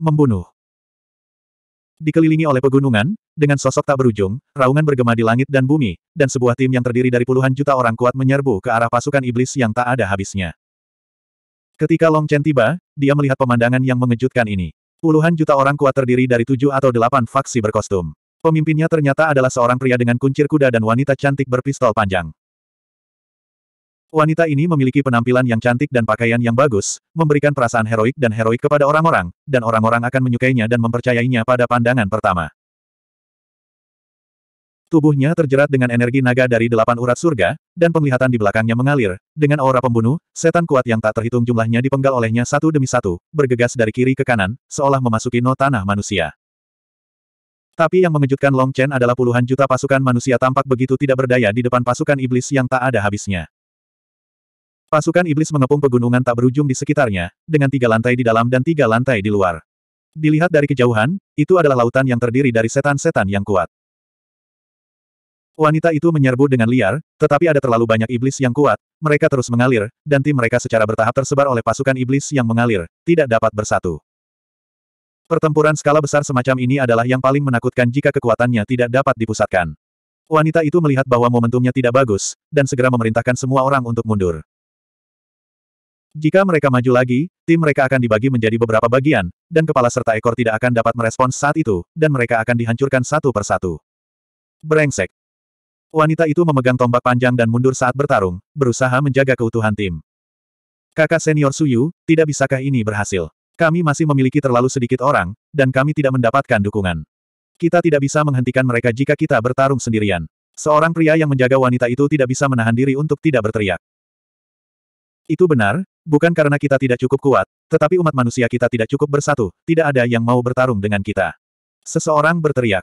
Membunuh. Dikelilingi oleh pegunungan, dengan sosok tak berujung, raungan bergema di langit dan bumi, dan sebuah tim yang terdiri dari puluhan juta orang kuat menyerbu ke arah pasukan iblis yang tak ada habisnya. Ketika Long Chen tiba, dia melihat pemandangan yang mengejutkan ini. Puluhan juta orang kuat terdiri dari tujuh atau delapan faksi berkostum. Pemimpinnya ternyata adalah seorang pria dengan kuncir kuda dan wanita cantik berpistol panjang. Wanita ini memiliki penampilan yang cantik dan pakaian yang bagus, memberikan perasaan heroik dan heroik kepada orang-orang, dan orang-orang akan menyukainya dan mempercayainya pada pandangan pertama. Tubuhnya terjerat dengan energi naga dari delapan urat surga, dan penglihatan di belakangnya mengalir. Dengan aura pembunuh, setan kuat yang tak terhitung jumlahnya dipenggal olehnya satu demi satu, bergegas dari kiri ke kanan, seolah memasuki no tanah manusia. Tapi yang mengejutkan Long Chen adalah puluhan juta pasukan manusia tampak begitu tidak berdaya di depan pasukan iblis yang tak ada habisnya. Pasukan iblis mengepung pegunungan tak berujung di sekitarnya, dengan tiga lantai di dalam dan tiga lantai di luar. Dilihat dari kejauhan, itu adalah lautan yang terdiri dari setan-setan yang kuat. Wanita itu menyerbu dengan liar, tetapi ada terlalu banyak iblis yang kuat, mereka terus mengalir, dan tim mereka secara bertahap tersebar oleh pasukan iblis yang mengalir, tidak dapat bersatu. Pertempuran skala besar semacam ini adalah yang paling menakutkan jika kekuatannya tidak dapat dipusatkan. Wanita itu melihat bahwa momentumnya tidak bagus, dan segera memerintahkan semua orang untuk mundur. Jika mereka maju lagi, tim mereka akan dibagi menjadi beberapa bagian, dan kepala serta ekor tidak akan dapat merespons saat itu, dan mereka akan dihancurkan satu persatu. Brengsek. Wanita itu memegang tombak panjang dan mundur saat bertarung, berusaha menjaga keutuhan tim. Kakak senior Suyu, tidak bisakah ini berhasil? Kami masih memiliki terlalu sedikit orang, dan kami tidak mendapatkan dukungan. Kita tidak bisa menghentikan mereka jika kita bertarung sendirian. Seorang pria yang menjaga wanita itu tidak bisa menahan diri untuk tidak berteriak. Itu benar, Bukan karena kita tidak cukup kuat, tetapi umat manusia kita tidak cukup bersatu, tidak ada yang mau bertarung dengan kita. Seseorang berteriak.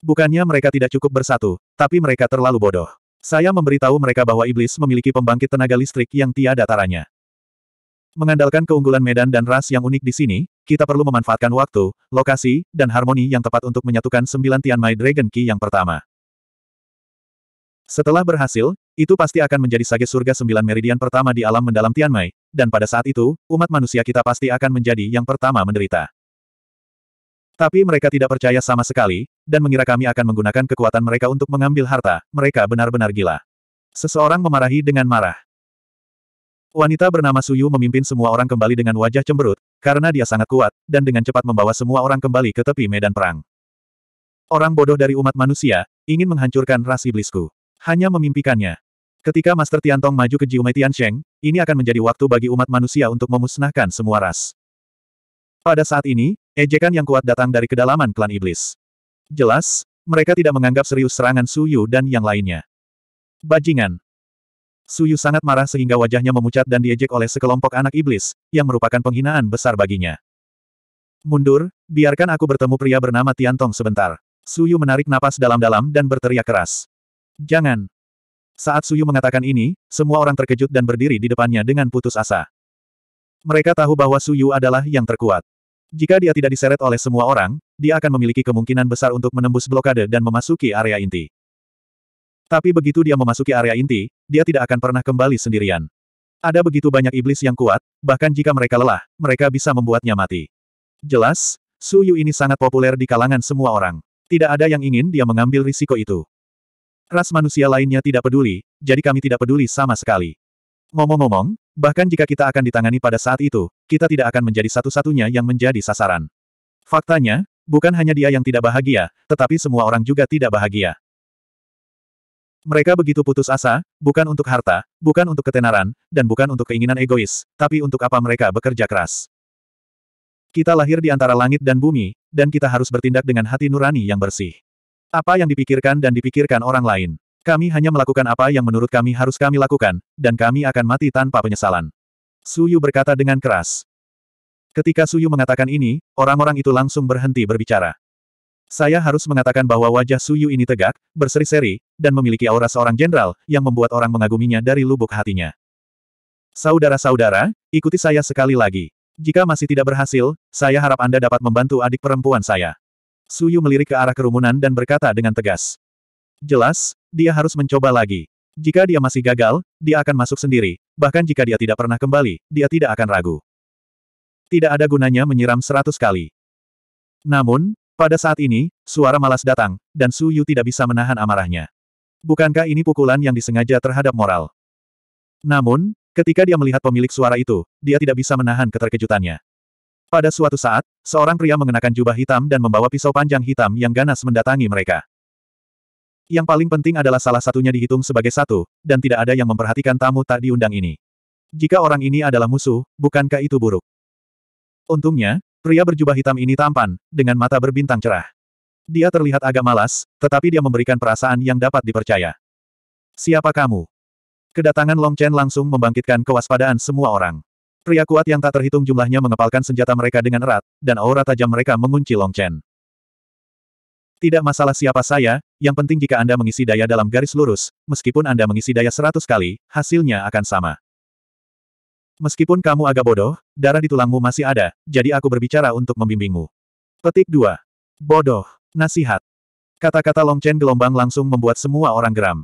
Bukannya mereka tidak cukup bersatu, tapi mereka terlalu bodoh. Saya memberitahu mereka bahwa iblis memiliki pembangkit tenaga listrik yang tiada taranya. Mengandalkan keunggulan medan dan ras yang unik di sini, kita perlu memanfaatkan waktu, lokasi, dan harmoni yang tepat untuk menyatukan sembilan Tianmai Dragon Key yang pertama. Setelah berhasil, itu pasti akan menjadi sage surga sembilan meridian pertama di alam mendalam Tianmai, dan pada saat itu, umat manusia kita pasti akan menjadi yang pertama menderita. Tapi mereka tidak percaya sama sekali, dan mengira kami akan menggunakan kekuatan mereka untuk mengambil harta, mereka benar-benar gila. Seseorang memarahi dengan marah. Wanita bernama Suyu memimpin semua orang kembali dengan wajah cemberut, karena dia sangat kuat, dan dengan cepat membawa semua orang kembali ke tepi medan perang. Orang bodoh dari umat manusia, ingin menghancurkan ras iblisku. Hanya memimpikannya. Ketika Master Tiantong maju ke Jiume Tiansheng, ini akan menjadi waktu bagi umat manusia untuk memusnahkan semua ras. Pada saat ini, ejekan yang kuat datang dari kedalaman klan iblis. Jelas, mereka tidak menganggap serius serangan Suyu dan yang lainnya. Bajingan. Suyu sangat marah sehingga wajahnya memucat dan diejek oleh sekelompok anak iblis, yang merupakan penghinaan besar baginya. Mundur, biarkan aku bertemu pria bernama Tiantong sebentar. Suyu menarik napas dalam-dalam dan berteriak keras. Jangan. Saat Suyu mengatakan ini, semua orang terkejut dan berdiri di depannya dengan putus asa. Mereka tahu bahwa Suyu adalah yang terkuat. Jika dia tidak diseret oleh semua orang, dia akan memiliki kemungkinan besar untuk menembus blokade dan memasuki area inti. Tapi begitu dia memasuki area inti, dia tidak akan pernah kembali sendirian. Ada begitu banyak iblis yang kuat, bahkan jika mereka lelah, mereka bisa membuatnya mati. Jelas, Suyu ini sangat populer di kalangan semua orang. Tidak ada yang ingin dia mengambil risiko itu. Ras manusia lainnya tidak peduli, jadi kami tidak peduli sama sekali. Ngomong-ngomong, bahkan jika kita akan ditangani pada saat itu, kita tidak akan menjadi satu-satunya yang menjadi sasaran. Faktanya, bukan hanya dia yang tidak bahagia, tetapi semua orang juga tidak bahagia. Mereka begitu putus asa, bukan untuk harta, bukan untuk ketenaran, dan bukan untuk keinginan egois, tapi untuk apa mereka bekerja keras. Kita lahir di antara langit dan bumi, dan kita harus bertindak dengan hati nurani yang bersih. Apa yang dipikirkan dan dipikirkan orang lain. Kami hanya melakukan apa yang menurut kami harus kami lakukan, dan kami akan mati tanpa penyesalan. Suyu berkata dengan keras. Ketika Suyu mengatakan ini, orang-orang itu langsung berhenti berbicara. Saya harus mengatakan bahwa wajah Suyu ini tegak, berseri-seri, dan memiliki aura seorang jenderal, yang membuat orang mengaguminya dari lubuk hatinya. Saudara-saudara, ikuti saya sekali lagi. Jika masih tidak berhasil, saya harap Anda dapat membantu adik perempuan saya. Suyu melirik ke arah kerumunan dan berkata dengan tegas. Jelas, dia harus mencoba lagi. Jika dia masih gagal, dia akan masuk sendiri, bahkan jika dia tidak pernah kembali, dia tidak akan ragu. Tidak ada gunanya menyiram seratus kali. Namun, pada saat ini, suara malas datang, dan Su Yu tidak bisa menahan amarahnya. Bukankah ini pukulan yang disengaja terhadap moral? Namun, ketika dia melihat pemilik suara itu, dia tidak bisa menahan keterkejutannya. Pada suatu saat, seorang pria mengenakan jubah hitam dan membawa pisau panjang hitam yang ganas mendatangi mereka. Yang paling penting adalah salah satunya dihitung sebagai satu, dan tidak ada yang memperhatikan tamu tak diundang ini. Jika orang ini adalah musuh, bukankah itu buruk? Untungnya, pria berjubah hitam ini tampan, dengan mata berbintang cerah. Dia terlihat agak malas, tetapi dia memberikan perasaan yang dapat dipercaya. Siapa kamu? Kedatangan Long Chen langsung membangkitkan kewaspadaan semua orang. Pria kuat yang tak terhitung jumlahnya mengepalkan senjata mereka dengan erat, dan aura tajam mereka mengunci Long Chen. Tidak masalah siapa saya, yang penting jika Anda mengisi daya dalam garis lurus, meskipun Anda mengisi daya seratus kali, hasilnya akan sama. Meskipun kamu agak bodoh, darah di tulangmu masih ada, jadi aku berbicara untuk membimbingmu. Petik 2. Bodoh. Nasihat. Kata-kata Long Chen gelombang langsung membuat semua orang geram.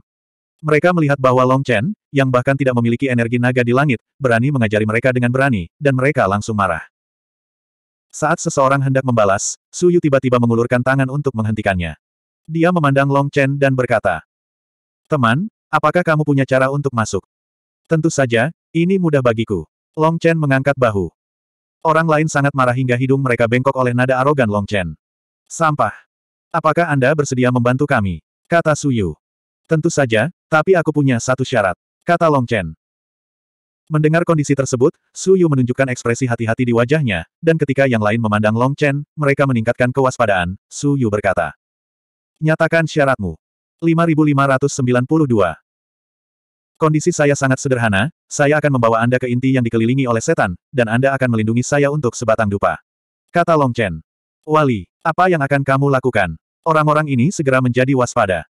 Mereka melihat bahwa Long Chen, yang bahkan tidak memiliki energi naga di langit, berani mengajari mereka dengan berani, dan mereka langsung marah. Saat seseorang hendak membalas, Su Yu tiba-tiba mengulurkan tangan untuk menghentikannya. Dia memandang Long Chen dan berkata, Teman, apakah kamu punya cara untuk masuk? Tentu saja, ini mudah bagiku. Long Chen mengangkat bahu. Orang lain sangat marah hingga hidung mereka bengkok oleh nada arogan Long Chen. Sampah. Apakah Anda bersedia membantu kami? Kata Su Yu. Tentu saja, tapi aku punya satu syarat, kata Long Chen. Mendengar kondisi tersebut, Su Yu menunjukkan ekspresi hati-hati di wajahnya, dan ketika yang lain memandang Long Chen, mereka meningkatkan kewaspadaan, Su Yu berkata. Nyatakan syaratmu. 5592. Kondisi saya sangat sederhana, saya akan membawa Anda ke inti yang dikelilingi oleh setan, dan Anda akan melindungi saya untuk sebatang dupa. Kata Long Chen. Wali, apa yang akan kamu lakukan? Orang-orang ini segera menjadi waspada.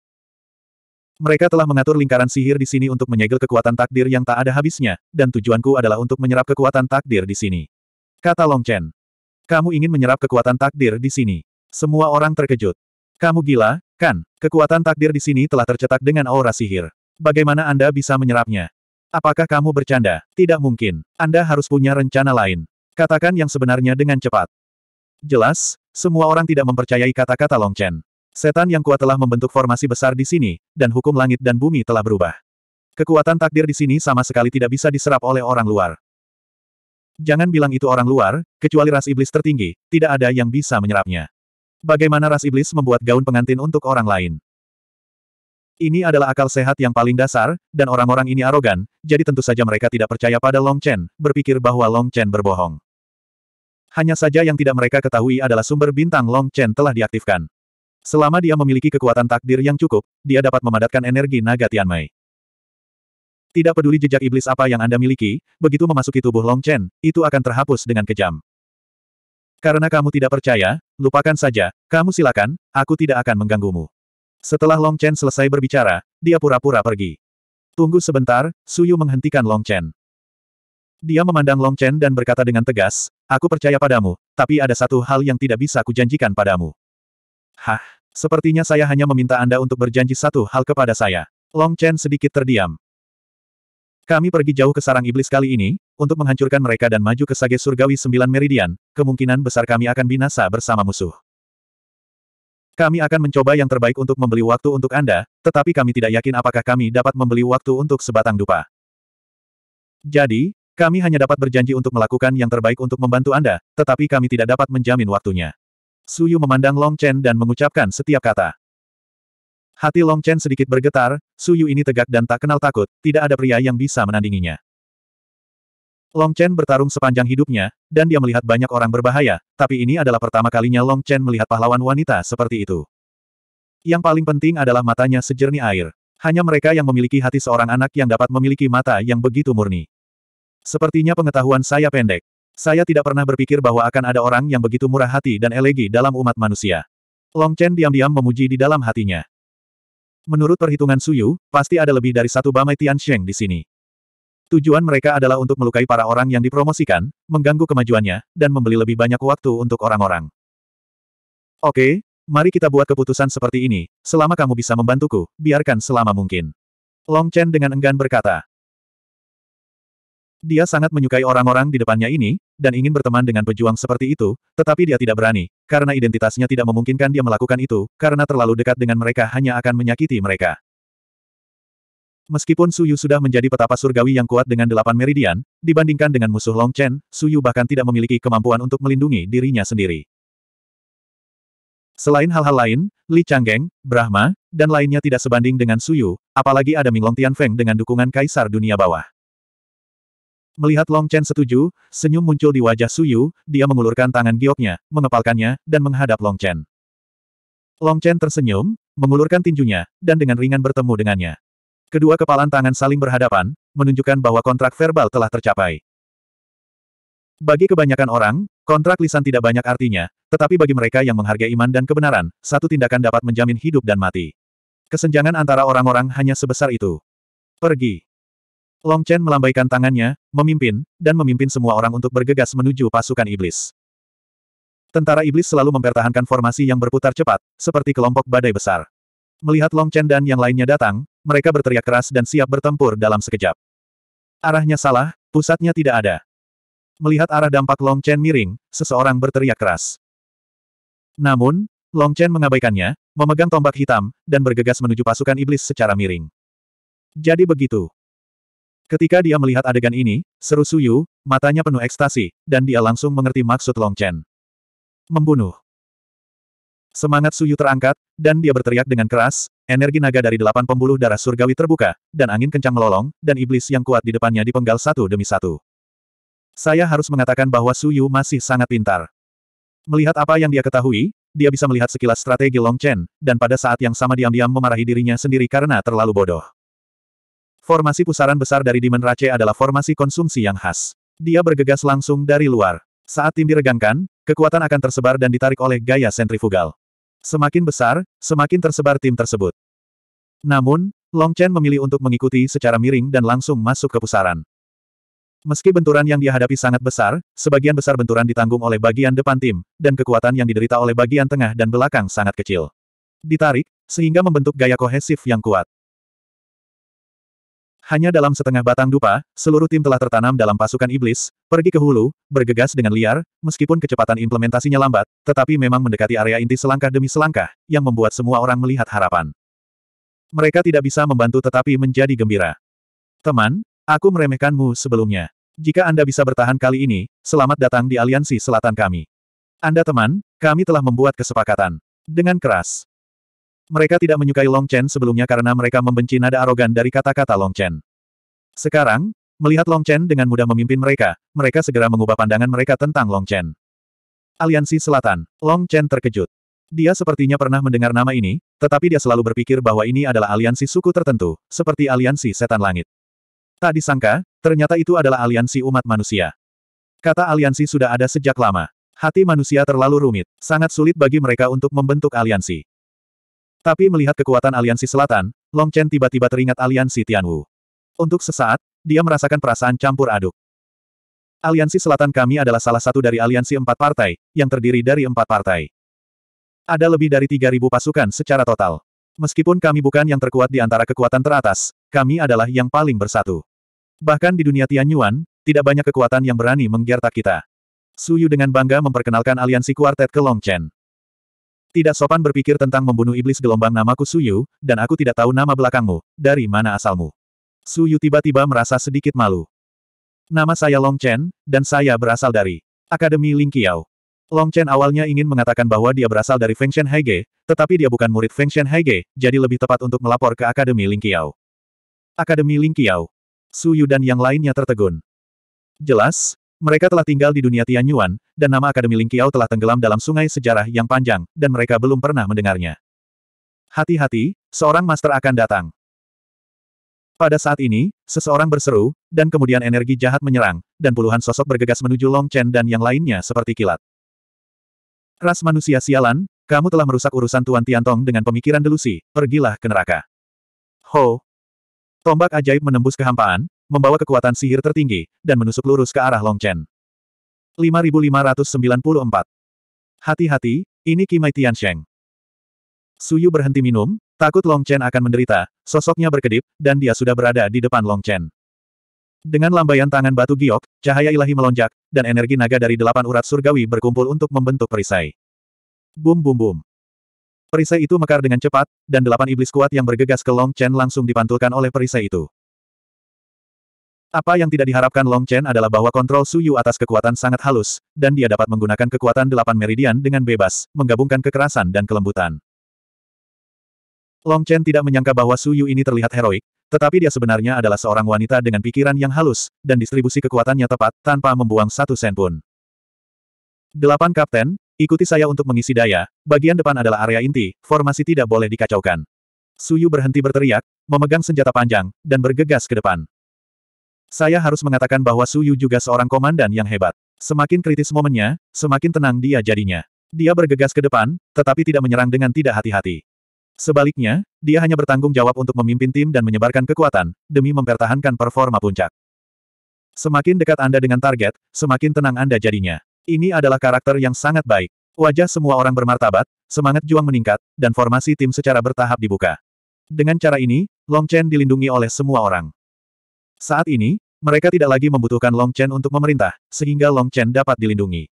Mereka telah mengatur lingkaran sihir di sini untuk menyegel kekuatan takdir yang tak ada habisnya, dan tujuanku adalah untuk menyerap kekuatan takdir di sini. Kata Long Chen. Kamu ingin menyerap kekuatan takdir di sini. Semua orang terkejut. Kamu gila, kan? Kekuatan takdir di sini telah tercetak dengan aura sihir. Bagaimana Anda bisa menyerapnya? Apakah kamu bercanda? Tidak mungkin. Anda harus punya rencana lain. Katakan yang sebenarnya dengan cepat. Jelas, semua orang tidak mempercayai kata-kata Long Chen. Setan yang kuat telah membentuk formasi besar di sini, dan hukum langit dan bumi telah berubah. Kekuatan takdir di sini sama sekali tidak bisa diserap oleh orang luar. Jangan bilang itu orang luar, kecuali ras iblis tertinggi, tidak ada yang bisa menyerapnya. Bagaimana ras iblis membuat gaun pengantin untuk orang lain? Ini adalah akal sehat yang paling dasar, dan orang-orang ini arogan, jadi tentu saja mereka tidak percaya pada Long Chen, berpikir bahwa Long Chen berbohong. Hanya saja yang tidak mereka ketahui adalah sumber bintang Long Chen telah diaktifkan. Selama dia memiliki kekuatan takdir yang cukup, dia dapat memadatkan energi naga Tianmei. Tidak peduli jejak iblis apa yang Anda miliki, begitu memasuki tubuh Long Chen, itu akan terhapus dengan kejam. Karena kamu tidak percaya, lupakan saja, kamu silakan, aku tidak akan mengganggumu. Setelah Long Chen selesai berbicara, dia pura-pura pergi. Tunggu sebentar, Suyu menghentikan Long Chen. Dia memandang Long Chen dan berkata dengan tegas, aku percaya padamu, tapi ada satu hal yang tidak bisa kujanjikan padamu. Hah, sepertinya saya hanya meminta Anda untuk berjanji satu hal kepada saya. Long Chen sedikit terdiam. Kami pergi jauh ke sarang iblis kali ini, untuk menghancurkan mereka dan maju ke sage surgawi sembilan meridian, kemungkinan besar kami akan binasa bersama musuh. Kami akan mencoba yang terbaik untuk membeli waktu untuk Anda, tetapi kami tidak yakin apakah kami dapat membeli waktu untuk sebatang dupa. Jadi, kami hanya dapat berjanji untuk melakukan yang terbaik untuk membantu Anda, tetapi kami tidak dapat menjamin waktunya. Suyu memandang Long Chen dan mengucapkan setiap kata. Hati Long Chen sedikit bergetar, Suyu ini tegak dan tak kenal takut, tidak ada pria yang bisa menandinginya. Long Chen bertarung sepanjang hidupnya, dan dia melihat banyak orang berbahaya, tapi ini adalah pertama kalinya Long Chen melihat pahlawan wanita seperti itu. Yang paling penting adalah matanya sejernih air. Hanya mereka yang memiliki hati seorang anak yang dapat memiliki mata yang begitu murni. Sepertinya pengetahuan saya pendek. Saya tidak pernah berpikir bahwa akan ada orang yang begitu murah hati dan elegi dalam umat manusia. Long Chen diam-diam memuji di dalam hatinya. Menurut perhitungan Suyu, pasti ada lebih dari satu Bamai Tiansheng di sini. Tujuan mereka adalah untuk melukai para orang yang dipromosikan, mengganggu kemajuannya, dan membeli lebih banyak waktu untuk orang-orang. Oke, mari kita buat keputusan seperti ini, selama kamu bisa membantuku, biarkan selama mungkin. Long Chen dengan enggan berkata. Dia sangat menyukai orang-orang di depannya ini, dan ingin berteman dengan pejuang seperti itu, tetapi dia tidak berani, karena identitasnya tidak memungkinkan dia melakukan itu, karena terlalu dekat dengan mereka hanya akan menyakiti mereka. Meskipun Suyu sudah menjadi petapa surgawi yang kuat dengan delapan meridian, dibandingkan dengan musuh Long Chen, Suyu bahkan tidak memiliki kemampuan untuk melindungi dirinya sendiri. Selain hal-hal lain, Li Changgeng, Brahma, dan lainnya tidak sebanding dengan Suyu, apalagi ada Ming Long Tian Feng dengan dukungan Kaisar Dunia Bawah. Melihat Long Chen setuju, senyum muncul di wajah Su Yu. dia mengulurkan tangan gioknya, mengepalkannya, dan menghadap Long Chen. Long Chen tersenyum, mengulurkan tinjunya, dan dengan ringan bertemu dengannya. Kedua kepalan tangan saling berhadapan, menunjukkan bahwa kontrak verbal telah tercapai. Bagi kebanyakan orang, kontrak lisan tidak banyak artinya, tetapi bagi mereka yang menghargai iman dan kebenaran, satu tindakan dapat menjamin hidup dan mati. Kesenjangan antara orang-orang hanya sebesar itu. Pergi. Long Chen melambaikan tangannya, memimpin, dan memimpin semua orang untuk bergegas menuju pasukan iblis. Tentara iblis selalu mempertahankan formasi yang berputar cepat, seperti kelompok badai besar. Melihat Long Chen dan yang lainnya datang, mereka berteriak keras dan siap bertempur dalam sekejap. Arahnya salah, pusatnya tidak ada. Melihat arah dampak Long Chen miring, seseorang berteriak keras. Namun, Long Chen mengabaikannya, memegang tombak hitam, dan bergegas menuju pasukan iblis secara miring. Jadi begitu, Ketika dia melihat adegan ini, seru Suyu, matanya penuh ekstasi, dan dia langsung mengerti maksud Long Chen. Membunuh. Semangat Suyu terangkat, dan dia berteriak dengan keras, energi naga dari delapan pembuluh darah surgawi terbuka, dan angin kencang melolong, dan iblis yang kuat di depannya dipenggal satu demi satu. Saya harus mengatakan bahwa Suyu masih sangat pintar. Melihat apa yang dia ketahui, dia bisa melihat sekilas strategi Long Chen, dan pada saat yang sama diam-diam memarahi dirinya sendiri karena terlalu bodoh. Formasi pusaran besar dari Demon Race adalah formasi konsumsi yang khas. Dia bergegas langsung dari luar. Saat tim diregangkan, kekuatan akan tersebar dan ditarik oleh gaya sentrifugal. Semakin besar, semakin tersebar tim tersebut. Namun, Long Chen memilih untuk mengikuti secara miring dan langsung masuk ke pusaran. Meski benturan yang dihadapi sangat besar, sebagian besar benturan ditanggung oleh bagian depan tim, dan kekuatan yang diderita oleh bagian tengah dan belakang sangat kecil. Ditarik, sehingga membentuk gaya kohesif yang kuat. Hanya dalam setengah batang dupa, seluruh tim telah tertanam dalam pasukan iblis, pergi ke hulu, bergegas dengan liar, meskipun kecepatan implementasinya lambat, tetapi memang mendekati area inti selangkah demi selangkah, yang membuat semua orang melihat harapan. Mereka tidak bisa membantu tetapi menjadi gembira. Teman, aku meremehkanmu sebelumnya. Jika Anda bisa bertahan kali ini, selamat datang di aliansi selatan kami. Anda teman, kami telah membuat kesepakatan. Dengan keras, mereka tidak menyukai Long Chen sebelumnya karena mereka membenci nada arogan dari kata-kata Long Chen. Sekarang, melihat Long Chen dengan mudah memimpin mereka, mereka segera mengubah pandangan mereka tentang Long Chen. Aliansi Selatan, Long Chen terkejut. Dia sepertinya pernah mendengar nama ini, tetapi dia selalu berpikir bahwa ini adalah aliansi suku tertentu, seperti aliansi setan langit. Tak disangka, ternyata itu adalah aliansi umat manusia. Kata aliansi sudah ada sejak lama. Hati manusia terlalu rumit, sangat sulit bagi mereka untuk membentuk aliansi. Tapi melihat kekuatan aliansi selatan, Long Chen tiba-tiba teringat aliansi Tianwu. Untuk sesaat, dia merasakan perasaan campur aduk. Aliansi selatan kami adalah salah satu dari aliansi empat partai, yang terdiri dari empat partai. Ada lebih dari 3.000 pasukan secara total. Meskipun kami bukan yang terkuat di antara kekuatan teratas, kami adalah yang paling bersatu. Bahkan di dunia Tianyuan, tidak banyak kekuatan yang berani menggertak kita. Suyu dengan bangga memperkenalkan aliansi kuartet ke Long Chen. Tidak sopan berpikir tentang membunuh iblis gelombang namaku Suyu, dan aku tidak tahu nama belakangmu, dari mana asalmu. Suyu tiba-tiba merasa sedikit malu. Nama saya Long Chen, dan saya berasal dari Akademi Ling Qiao. Long Chen awalnya ingin mengatakan bahwa dia berasal dari Feng Shen Haige, tetapi dia bukan murid Feng Shen Haige, jadi lebih tepat untuk melapor ke Akademi Ling Qiao. Akademi Ling Qiao. Suyu dan yang lainnya tertegun. Jelas, mereka telah tinggal di dunia Tianyuan, dan nama Akademi Lingqiao telah tenggelam dalam sungai sejarah yang panjang, dan mereka belum pernah mendengarnya. Hati-hati, seorang master akan datang. Pada saat ini, seseorang berseru, dan kemudian energi jahat menyerang, dan puluhan sosok bergegas menuju Long Chen dan yang lainnya seperti kilat. Ras manusia sialan, kamu telah merusak urusan Tuan Tiantong dengan pemikiran delusi, pergilah ke neraka. Ho! Tombak ajaib menembus kehampaan, membawa kekuatan sihir tertinggi, dan menusuk lurus ke arah Long Chen. 5594. Hati-hati, ini Kimai Tian Tiansheng. Suyu berhenti minum, takut Long Chen akan menderita, sosoknya berkedip, dan dia sudah berada di depan Long Chen. Dengan lambaian tangan batu giok, cahaya ilahi melonjak, dan energi naga dari delapan urat surgawi berkumpul untuk membentuk perisai. Bum bum bum. Perisai itu mekar dengan cepat, dan delapan iblis kuat yang bergegas ke Long Chen langsung dipantulkan oleh perisai itu. Apa yang tidak diharapkan Long Chen adalah bahwa kontrol Suyu atas kekuatan sangat halus, dan dia dapat menggunakan kekuatan delapan meridian dengan bebas, menggabungkan kekerasan dan kelembutan. Long Chen tidak menyangka bahwa Suyu ini terlihat heroik, tetapi dia sebenarnya adalah seorang wanita dengan pikiran yang halus, dan distribusi kekuatannya tepat, tanpa membuang satu sen pun. Delapan Kapten, ikuti saya untuk mengisi daya, bagian depan adalah area inti, formasi tidak boleh dikacaukan. Suyu berhenti berteriak, memegang senjata panjang, dan bergegas ke depan. Saya harus mengatakan bahwa Su Yu juga seorang komandan yang hebat. Semakin kritis momennya, semakin tenang dia jadinya. Dia bergegas ke depan, tetapi tidak menyerang dengan tidak hati-hati. Sebaliknya, dia hanya bertanggung jawab untuk memimpin tim dan menyebarkan kekuatan, demi mempertahankan performa puncak. Semakin dekat Anda dengan target, semakin tenang Anda jadinya. Ini adalah karakter yang sangat baik. Wajah semua orang bermartabat, semangat juang meningkat, dan formasi tim secara bertahap dibuka. Dengan cara ini, Long Chen dilindungi oleh semua orang. Saat ini, mereka tidak lagi membutuhkan Long Chen untuk memerintah, sehingga Long Chen dapat dilindungi.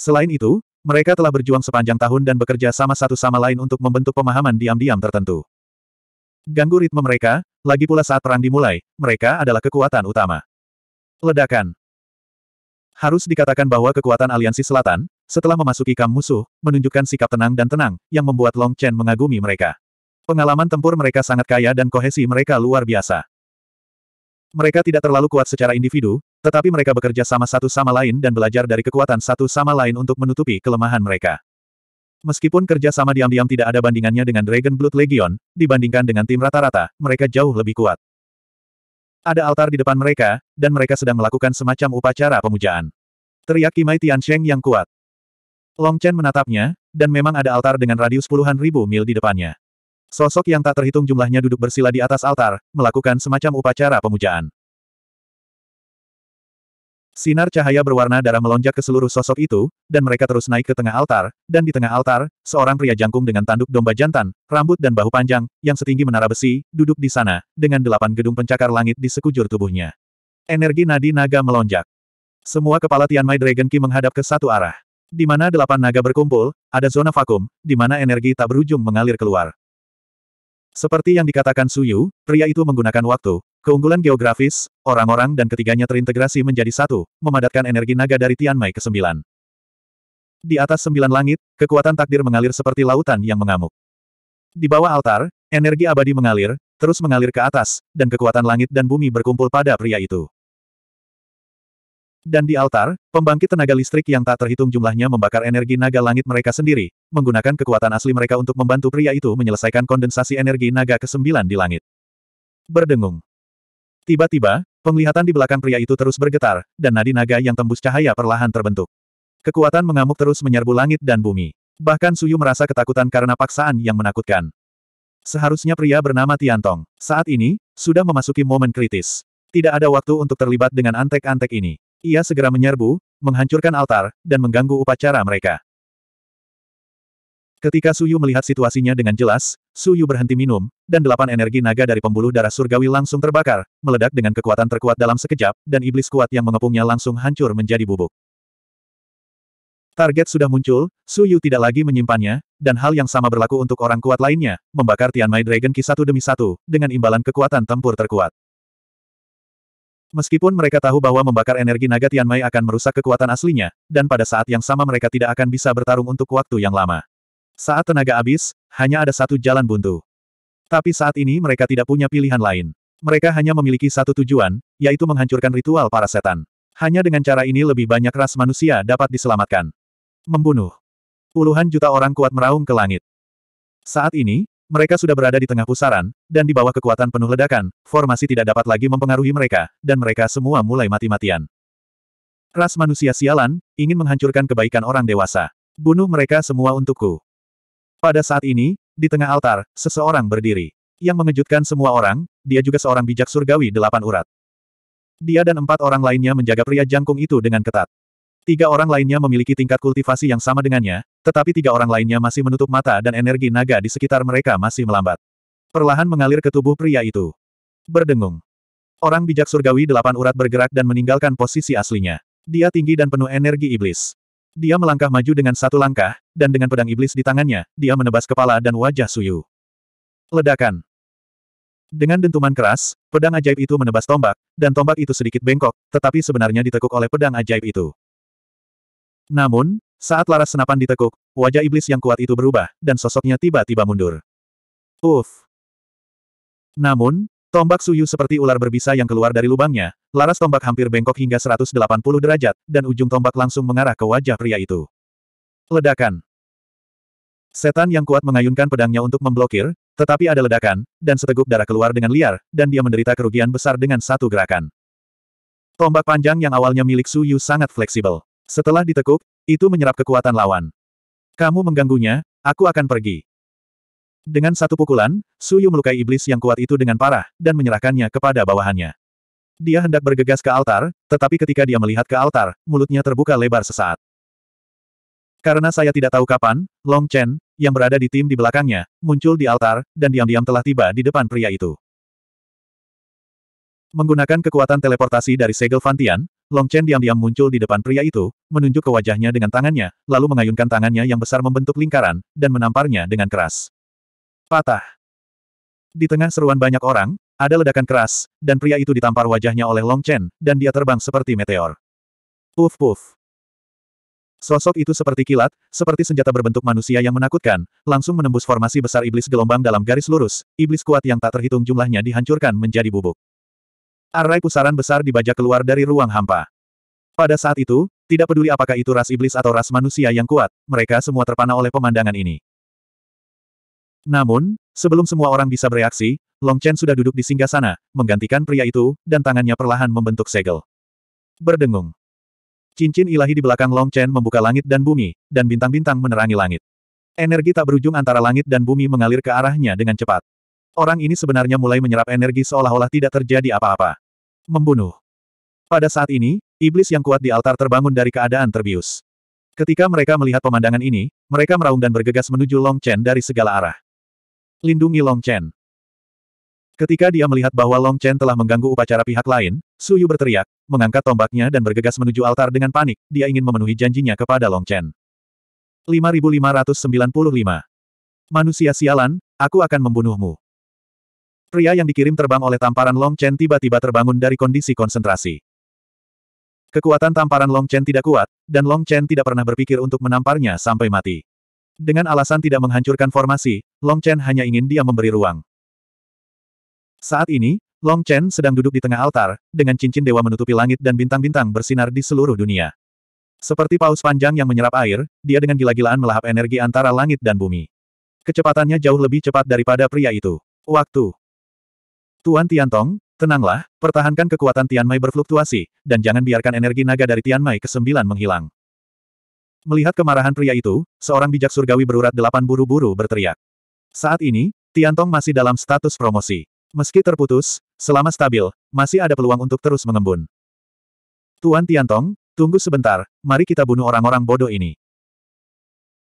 Selain itu, mereka telah berjuang sepanjang tahun dan bekerja sama satu sama lain untuk membentuk pemahaman diam-diam tertentu. Ganggu ritme mereka, lagi pula saat perang dimulai, mereka adalah kekuatan utama. Ledakan Harus dikatakan bahwa kekuatan aliansi selatan, setelah memasuki kam musuh, menunjukkan sikap tenang dan tenang, yang membuat Long Chen mengagumi mereka. Pengalaman tempur mereka sangat kaya dan kohesi mereka luar biasa. Mereka tidak terlalu kuat secara individu, tetapi mereka bekerja sama satu sama lain dan belajar dari kekuatan satu sama lain untuk menutupi kelemahan mereka. Meskipun kerja sama diam-diam tidak ada bandingannya dengan Dragon Blood Legion, dibandingkan dengan tim rata-rata, mereka jauh lebih kuat. Ada altar di depan mereka, dan mereka sedang melakukan semacam upacara pemujaan. Teriak Kimai Tiansheng yang kuat. Long Chen menatapnya, dan memang ada altar dengan radius puluhan ribu mil di depannya. Sosok yang tak terhitung jumlahnya duduk bersila di atas altar, melakukan semacam upacara pemujaan. Sinar cahaya berwarna darah melonjak ke seluruh sosok itu, dan mereka terus naik ke tengah altar, dan di tengah altar, seorang pria jangkung dengan tanduk domba jantan, rambut dan bahu panjang, yang setinggi menara besi, duduk di sana, dengan delapan gedung pencakar langit di sekujur tubuhnya. Energi nadi naga melonjak. Semua kepala Tianmai Dragon Ki menghadap ke satu arah. Di mana delapan naga berkumpul, ada zona vakum, di mana energi tak berujung mengalir keluar. Seperti yang dikatakan Suyu, pria itu menggunakan waktu, keunggulan geografis, orang-orang dan ketiganya terintegrasi menjadi satu, memadatkan energi naga dari Tianmai ke-9. Di atas sembilan langit, kekuatan takdir mengalir seperti lautan yang mengamuk. Di bawah altar, energi abadi mengalir, terus mengalir ke atas, dan kekuatan langit dan bumi berkumpul pada pria itu. Dan di altar, pembangkit tenaga listrik yang tak terhitung jumlahnya membakar energi naga langit mereka sendiri, menggunakan kekuatan asli mereka untuk membantu pria itu menyelesaikan kondensasi energi naga ke-9 di langit. Berdengung. Tiba-tiba, penglihatan di belakang pria itu terus bergetar, dan nadi naga yang tembus cahaya perlahan terbentuk. Kekuatan mengamuk terus menyerbu langit dan bumi. Bahkan Suyu merasa ketakutan karena paksaan yang menakutkan. Seharusnya pria bernama Tiantong, saat ini, sudah memasuki momen kritis. Tidak ada waktu untuk terlibat dengan antek-antek ini. Ia segera menyerbu, menghancurkan altar, dan mengganggu upacara mereka. Ketika Suyu melihat situasinya dengan jelas, Suyu berhenti minum, dan delapan energi naga dari pembuluh darah surgawi langsung terbakar, meledak dengan kekuatan terkuat dalam sekejap, dan iblis kuat yang mengepungnya langsung hancur menjadi bubuk. Target sudah muncul, Suyu tidak lagi menyimpannya, dan hal yang sama berlaku untuk orang kuat lainnya, membakar Tianmai Dragon Ki satu demi satu, dengan imbalan kekuatan tempur terkuat. Meskipun mereka tahu bahwa membakar energi naga Tianmai akan merusak kekuatan aslinya, dan pada saat yang sama mereka tidak akan bisa bertarung untuk waktu yang lama. Saat tenaga habis, hanya ada satu jalan buntu. Tapi saat ini mereka tidak punya pilihan lain. Mereka hanya memiliki satu tujuan, yaitu menghancurkan ritual para setan. Hanya dengan cara ini lebih banyak ras manusia dapat diselamatkan. Membunuh. Puluhan juta orang kuat meraung ke langit. Saat ini, mereka sudah berada di tengah pusaran, dan di bawah kekuatan penuh ledakan, formasi tidak dapat lagi mempengaruhi mereka, dan mereka semua mulai mati-matian. Ras manusia sialan, ingin menghancurkan kebaikan orang dewasa. Bunuh mereka semua untukku. Pada saat ini, di tengah altar, seseorang berdiri. Yang mengejutkan semua orang, dia juga seorang bijak surgawi delapan urat. Dia dan empat orang lainnya menjaga pria jangkung itu dengan ketat. Tiga orang lainnya memiliki tingkat kultivasi yang sama dengannya, tetapi tiga orang lainnya masih menutup mata dan energi naga di sekitar mereka masih melambat. Perlahan mengalir ke tubuh pria itu. Berdengung. Orang bijak surgawi delapan urat bergerak dan meninggalkan posisi aslinya. Dia tinggi dan penuh energi iblis. Dia melangkah maju dengan satu langkah, dan dengan pedang iblis di tangannya, dia menebas kepala dan wajah Suyu. Ledakan. Dengan dentuman keras, pedang ajaib itu menebas tombak, dan tombak itu sedikit bengkok, tetapi sebenarnya ditekuk oleh pedang ajaib itu. Namun, saat laras senapan ditekuk, wajah iblis yang kuat itu berubah, dan sosoknya tiba-tiba mundur. Uff! Namun, tombak Suyu seperti ular berbisa yang keluar dari lubangnya, laras tombak hampir bengkok hingga 180 derajat, dan ujung tombak langsung mengarah ke wajah pria itu. Ledakan! Setan yang kuat mengayunkan pedangnya untuk memblokir, tetapi ada ledakan, dan seteguk darah keluar dengan liar, dan dia menderita kerugian besar dengan satu gerakan. Tombak panjang yang awalnya milik Suyu sangat fleksibel. Setelah ditekuk, itu menyerap kekuatan lawan. Kamu mengganggunya, aku akan pergi. Dengan satu pukulan, Suyu melukai iblis yang kuat itu dengan parah, dan menyerahkannya kepada bawahannya. Dia hendak bergegas ke altar, tetapi ketika dia melihat ke altar, mulutnya terbuka lebar sesaat. Karena saya tidak tahu kapan, Long Chen, yang berada di tim di belakangnya, muncul di altar, dan diam-diam telah tiba di depan pria itu. Menggunakan kekuatan teleportasi dari segel Fantian, Long Chen diam-diam muncul di depan pria itu, menunjuk ke wajahnya dengan tangannya, lalu mengayunkan tangannya yang besar membentuk lingkaran, dan menamparnya dengan keras. Patah. Di tengah seruan banyak orang, ada ledakan keras, dan pria itu ditampar wajahnya oleh Long Chen, dan dia terbang seperti meteor. Puf puf. Sosok itu seperti kilat, seperti senjata berbentuk manusia yang menakutkan, langsung menembus formasi besar iblis gelombang dalam garis lurus, iblis kuat yang tak terhitung jumlahnya dihancurkan menjadi bubuk. Arai pusaran besar dibajak keluar dari ruang hampa. Pada saat itu, tidak peduli apakah itu ras iblis atau ras manusia yang kuat, mereka semua terpana oleh pemandangan ini. Namun, sebelum semua orang bisa bereaksi, Long Chen sudah duduk di singgah sana, menggantikan pria itu, dan tangannya perlahan membentuk segel. Berdengung. Cincin ilahi di belakang Long Chen membuka langit dan bumi, dan bintang-bintang menerangi langit. Energi tak berujung antara langit dan bumi mengalir ke arahnya dengan cepat. Orang ini sebenarnya mulai menyerap energi seolah-olah tidak terjadi apa-apa. Membunuh. Pada saat ini, iblis yang kuat di altar terbangun dari keadaan terbius. Ketika mereka melihat pemandangan ini, mereka meraung dan bergegas menuju Long Chen dari segala arah. Lindungi Long Chen. Ketika dia melihat bahwa Long Chen telah mengganggu upacara pihak lain, Su Yu berteriak, mengangkat tombaknya dan bergegas menuju altar dengan panik, dia ingin memenuhi janjinya kepada Long Chen. 5595 Manusia sialan, aku akan membunuhmu. Pria yang dikirim terbang oleh tamparan Long Chen tiba-tiba terbangun dari kondisi konsentrasi. Kekuatan tamparan Long Chen tidak kuat, dan Long Chen tidak pernah berpikir untuk menamparnya sampai mati. Dengan alasan tidak menghancurkan formasi, Long Chen hanya ingin dia memberi ruang. Saat ini, Long Chen sedang duduk di tengah altar, dengan cincin dewa menutupi langit dan bintang-bintang bersinar di seluruh dunia. Seperti paus panjang yang menyerap air, dia dengan gila-gilaan melahap energi antara langit dan bumi. Kecepatannya jauh lebih cepat daripada pria itu. Waktu. Tuan Tiantong, tenanglah, pertahankan kekuatan Tianmai berfluktuasi, dan jangan biarkan energi naga dari Tianmai ke-9 menghilang. Melihat kemarahan pria itu, seorang bijak surgawi berurat delapan buru-buru berteriak. Saat ini, Tiantong masih dalam status promosi. Meski terputus, selama stabil, masih ada peluang untuk terus mengembun. Tuan Tiantong, tunggu sebentar, mari kita bunuh orang-orang bodoh ini.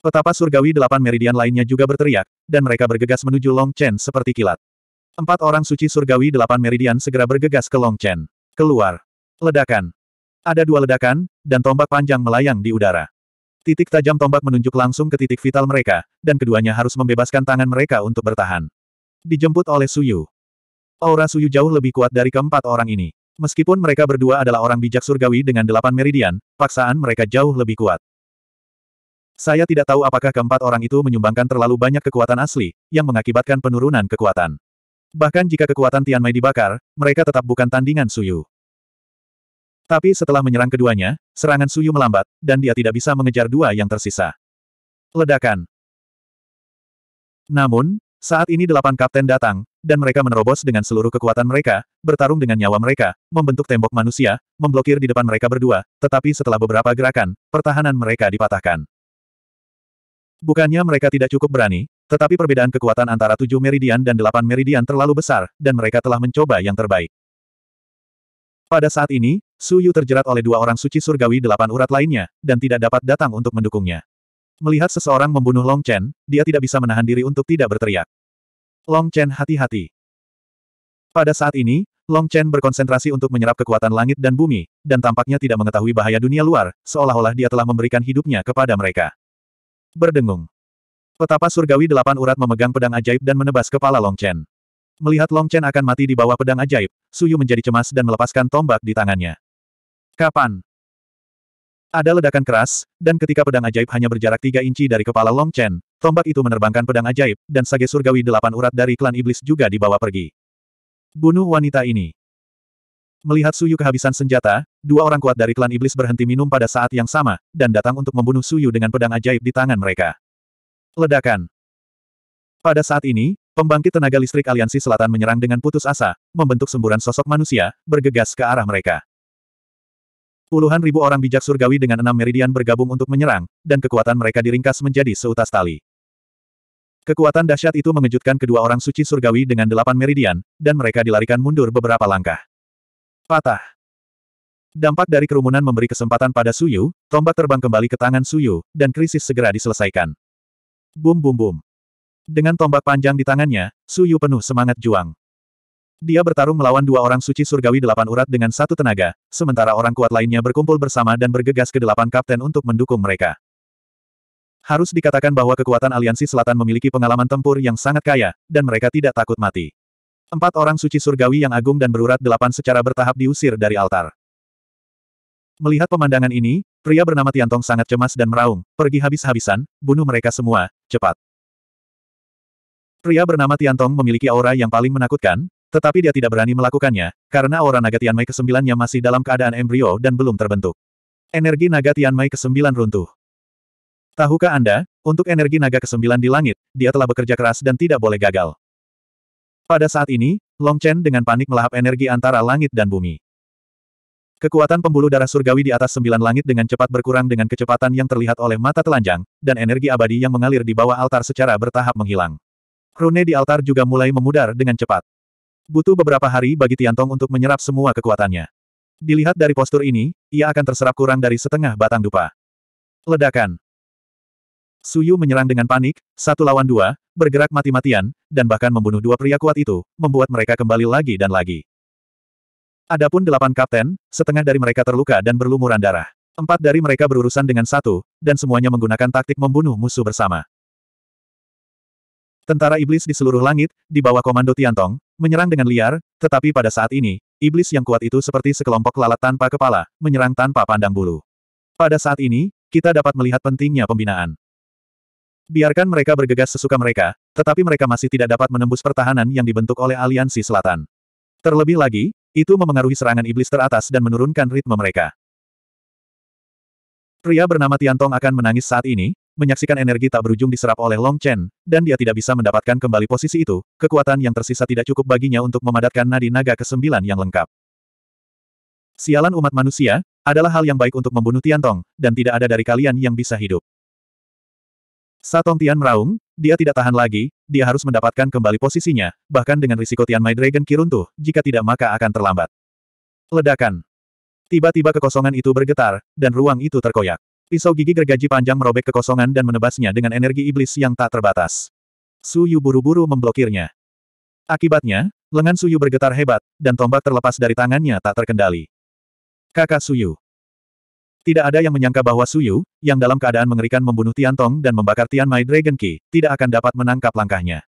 Petapa surgawi delapan meridian lainnya juga berteriak, dan mereka bergegas menuju Long Chen seperti kilat. Empat orang suci surgawi delapan meridian segera bergegas ke Long Chen. Keluar. Ledakan. Ada dua ledakan, dan tombak panjang melayang di udara. Titik tajam tombak menunjuk langsung ke titik vital mereka, dan keduanya harus membebaskan tangan mereka untuk bertahan. Dijemput oleh Suyu. Aura Suyu jauh lebih kuat dari keempat orang ini. Meskipun mereka berdua adalah orang bijak surgawi dengan delapan meridian, paksaan mereka jauh lebih kuat. Saya tidak tahu apakah keempat orang itu menyumbangkan terlalu banyak kekuatan asli, yang mengakibatkan penurunan kekuatan. Bahkan jika kekuatan Tian Mei dibakar, mereka tetap bukan tandingan Suyu. Tapi setelah menyerang keduanya, serangan Suyu melambat, dan dia tidak bisa mengejar dua yang tersisa. Ledakan. Namun, saat ini delapan kapten datang, dan mereka menerobos dengan seluruh kekuatan mereka, bertarung dengan nyawa mereka, membentuk tembok manusia, memblokir di depan mereka berdua, tetapi setelah beberapa gerakan, pertahanan mereka dipatahkan. Bukannya mereka tidak cukup berani, tetapi perbedaan kekuatan antara tujuh meridian dan delapan meridian terlalu besar, dan mereka telah mencoba yang terbaik. Pada saat ini, Su Yu terjerat oleh dua orang suci surgawi delapan urat lainnya, dan tidak dapat datang untuk mendukungnya. Melihat seseorang membunuh Long Chen, dia tidak bisa menahan diri untuk tidak berteriak. Long Chen hati-hati. Pada saat ini, Long Chen berkonsentrasi untuk menyerap kekuatan langit dan bumi, dan tampaknya tidak mengetahui bahaya dunia luar, seolah-olah dia telah memberikan hidupnya kepada mereka. Berdengung. Petapa surgawi delapan urat memegang pedang ajaib dan menebas kepala Long Chen. Melihat Long Chen akan mati di bawah pedang ajaib, Suyu menjadi cemas dan melepaskan tombak di tangannya. Kapan? Ada ledakan keras, dan ketika pedang ajaib hanya berjarak tiga inci dari kepala Long Chen, tombak itu menerbangkan pedang ajaib, dan sage surgawi delapan urat dari klan iblis juga dibawa pergi. Bunuh wanita ini. Melihat Suyu kehabisan senjata, dua orang kuat dari klan iblis berhenti minum pada saat yang sama, dan datang untuk membunuh Suyu dengan pedang ajaib di tangan mereka. Ledakan. Pada saat ini, pembangkit tenaga listrik Aliansi Selatan menyerang dengan putus asa, membentuk semburan sosok manusia, bergegas ke arah mereka. Puluhan ribu orang bijak surgawi dengan enam meridian bergabung untuk menyerang, dan kekuatan mereka diringkas menjadi seutas tali. Kekuatan dahsyat itu mengejutkan kedua orang suci surgawi dengan delapan meridian, dan mereka dilarikan mundur beberapa langkah. Patah. Dampak dari kerumunan memberi kesempatan pada Suyu, tombak terbang kembali ke tangan Suyu, dan krisis segera diselesaikan. Bum bum bum. Dengan tombak panjang di tangannya, Su Yu penuh semangat juang. Dia bertarung melawan dua orang suci surgawi delapan urat dengan satu tenaga, sementara orang kuat lainnya berkumpul bersama dan bergegas ke delapan kapten untuk mendukung mereka. Harus dikatakan bahwa kekuatan aliansi selatan memiliki pengalaman tempur yang sangat kaya, dan mereka tidak takut mati. Empat orang suci surgawi yang agung dan berurat delapan secara bertahap diusir dari altar. Melihat pemandangan ini, Pria bernama Tiantong sangat cemas dan meraung, pergi habis-habisan, bunuh mereka semua, cepat. Pria bernama Tiantong memiliki aura yang paling menakutkan, tetapi dia tidak berani melakukannya, karena aura naga Tianmai yang masih dalam keadaan embrio dan belum terbentuk. Energi naga Tianmai kesembilan runtuh. Tahukah Anda, untuk energi naga kesembilan di langit, dia telah bekerja keras dan tidak boleh gagal. Pada saat ini, Long Chen dengan panik melahap energi antara langit dan bumi. Kekuatan pembuluh darah surgawi di atas sembilan langit dengan cepat berkurang dengan kecepatan yang terlihat oleh mata telanjang, dan energi abadi yang mengalir di bawah altar secara bertahap menghilang. Rune di altar juga mulai memudar dengan cepat. Butuh beberapa hari bagi Tiantong untuk menyerap semua kekuatannya. Dilihat dari postur ini, ia akan terserap kurang dari setengah batang dupa. Ledakan. Suyu menyerang dengan panik, satu lawan dua, bergerak mati-matian, dan bahkan membunuh dua pria kuat itu, membuat mereka kembali lagi dan lagi. Adapun delapan kapten, setengah dari mereka terluka dan berlumuran darah. Empat dari mereka berurusan dengan satu, dan semuanya menggunakan taktik membunuh musuh bersama. Tentara iblis di seluruh langit, di bawah komando Tiantong, menyerang dengan liar, tetapi pada saat ini, iblis yang kuat itu seperti sekelompok lalat tanpa kepala, menyerang tanpa pandang bulu. Pada saat ini, kita dapat melihat pentingnya pembinaan. Biarkan mereka bergegas sesuka mereka, tetapi mereka masih tidak dapat menembus pertahanan yang dibentuk oleh Aliansi Selatan. Terlebih lagi, itu memengaruhi serangan iblis teratas dan menurunkan ritme mereka. Pria bernama Tiantong akan menangis saat ini, menyaksikan energi tak berujung diserap oleh Long Chen, dan dia tidak bisa mendapatkan kembali posisi itu, kekuatan yang tersisa tidak cukup baginya untuk memadatkan nadi naga kesembilan yang lengkap. Sialan umat manusia, adalah hal yang baik untuk membunuh Tiantong, dan tidak ada dari kalian yang bisa hidup. Satong Tian meraung, dia tidak tahan lagi, dia harus mendapatkan kembali posisinya, bahkan dengan risiko Tian Mai Dragon Kiruntuh, jika tidak maka akan terlambat. Ledakan. Tiba-tiba kekosongan itu bergetar, dan ruang itu terkoyak. Pisau gigi gergaji panjang merobek kekosongan dan menebasnya dengan energi iblis yang tak terbatas. Su Yu buru-buru memblokirnya. Akibatnya, lengan Su Yu bergetar hebat, dan tombak terlepas dari tangannya tak terkendali. Kakak Su Yu. Tidak ada yang menyangka bahwa Suyu, yang dalam keadaan mengerikan membunuh Tiantong dan membakar Tian Mai Dragon Ki, tidak akan dapat menangkap langkahnya.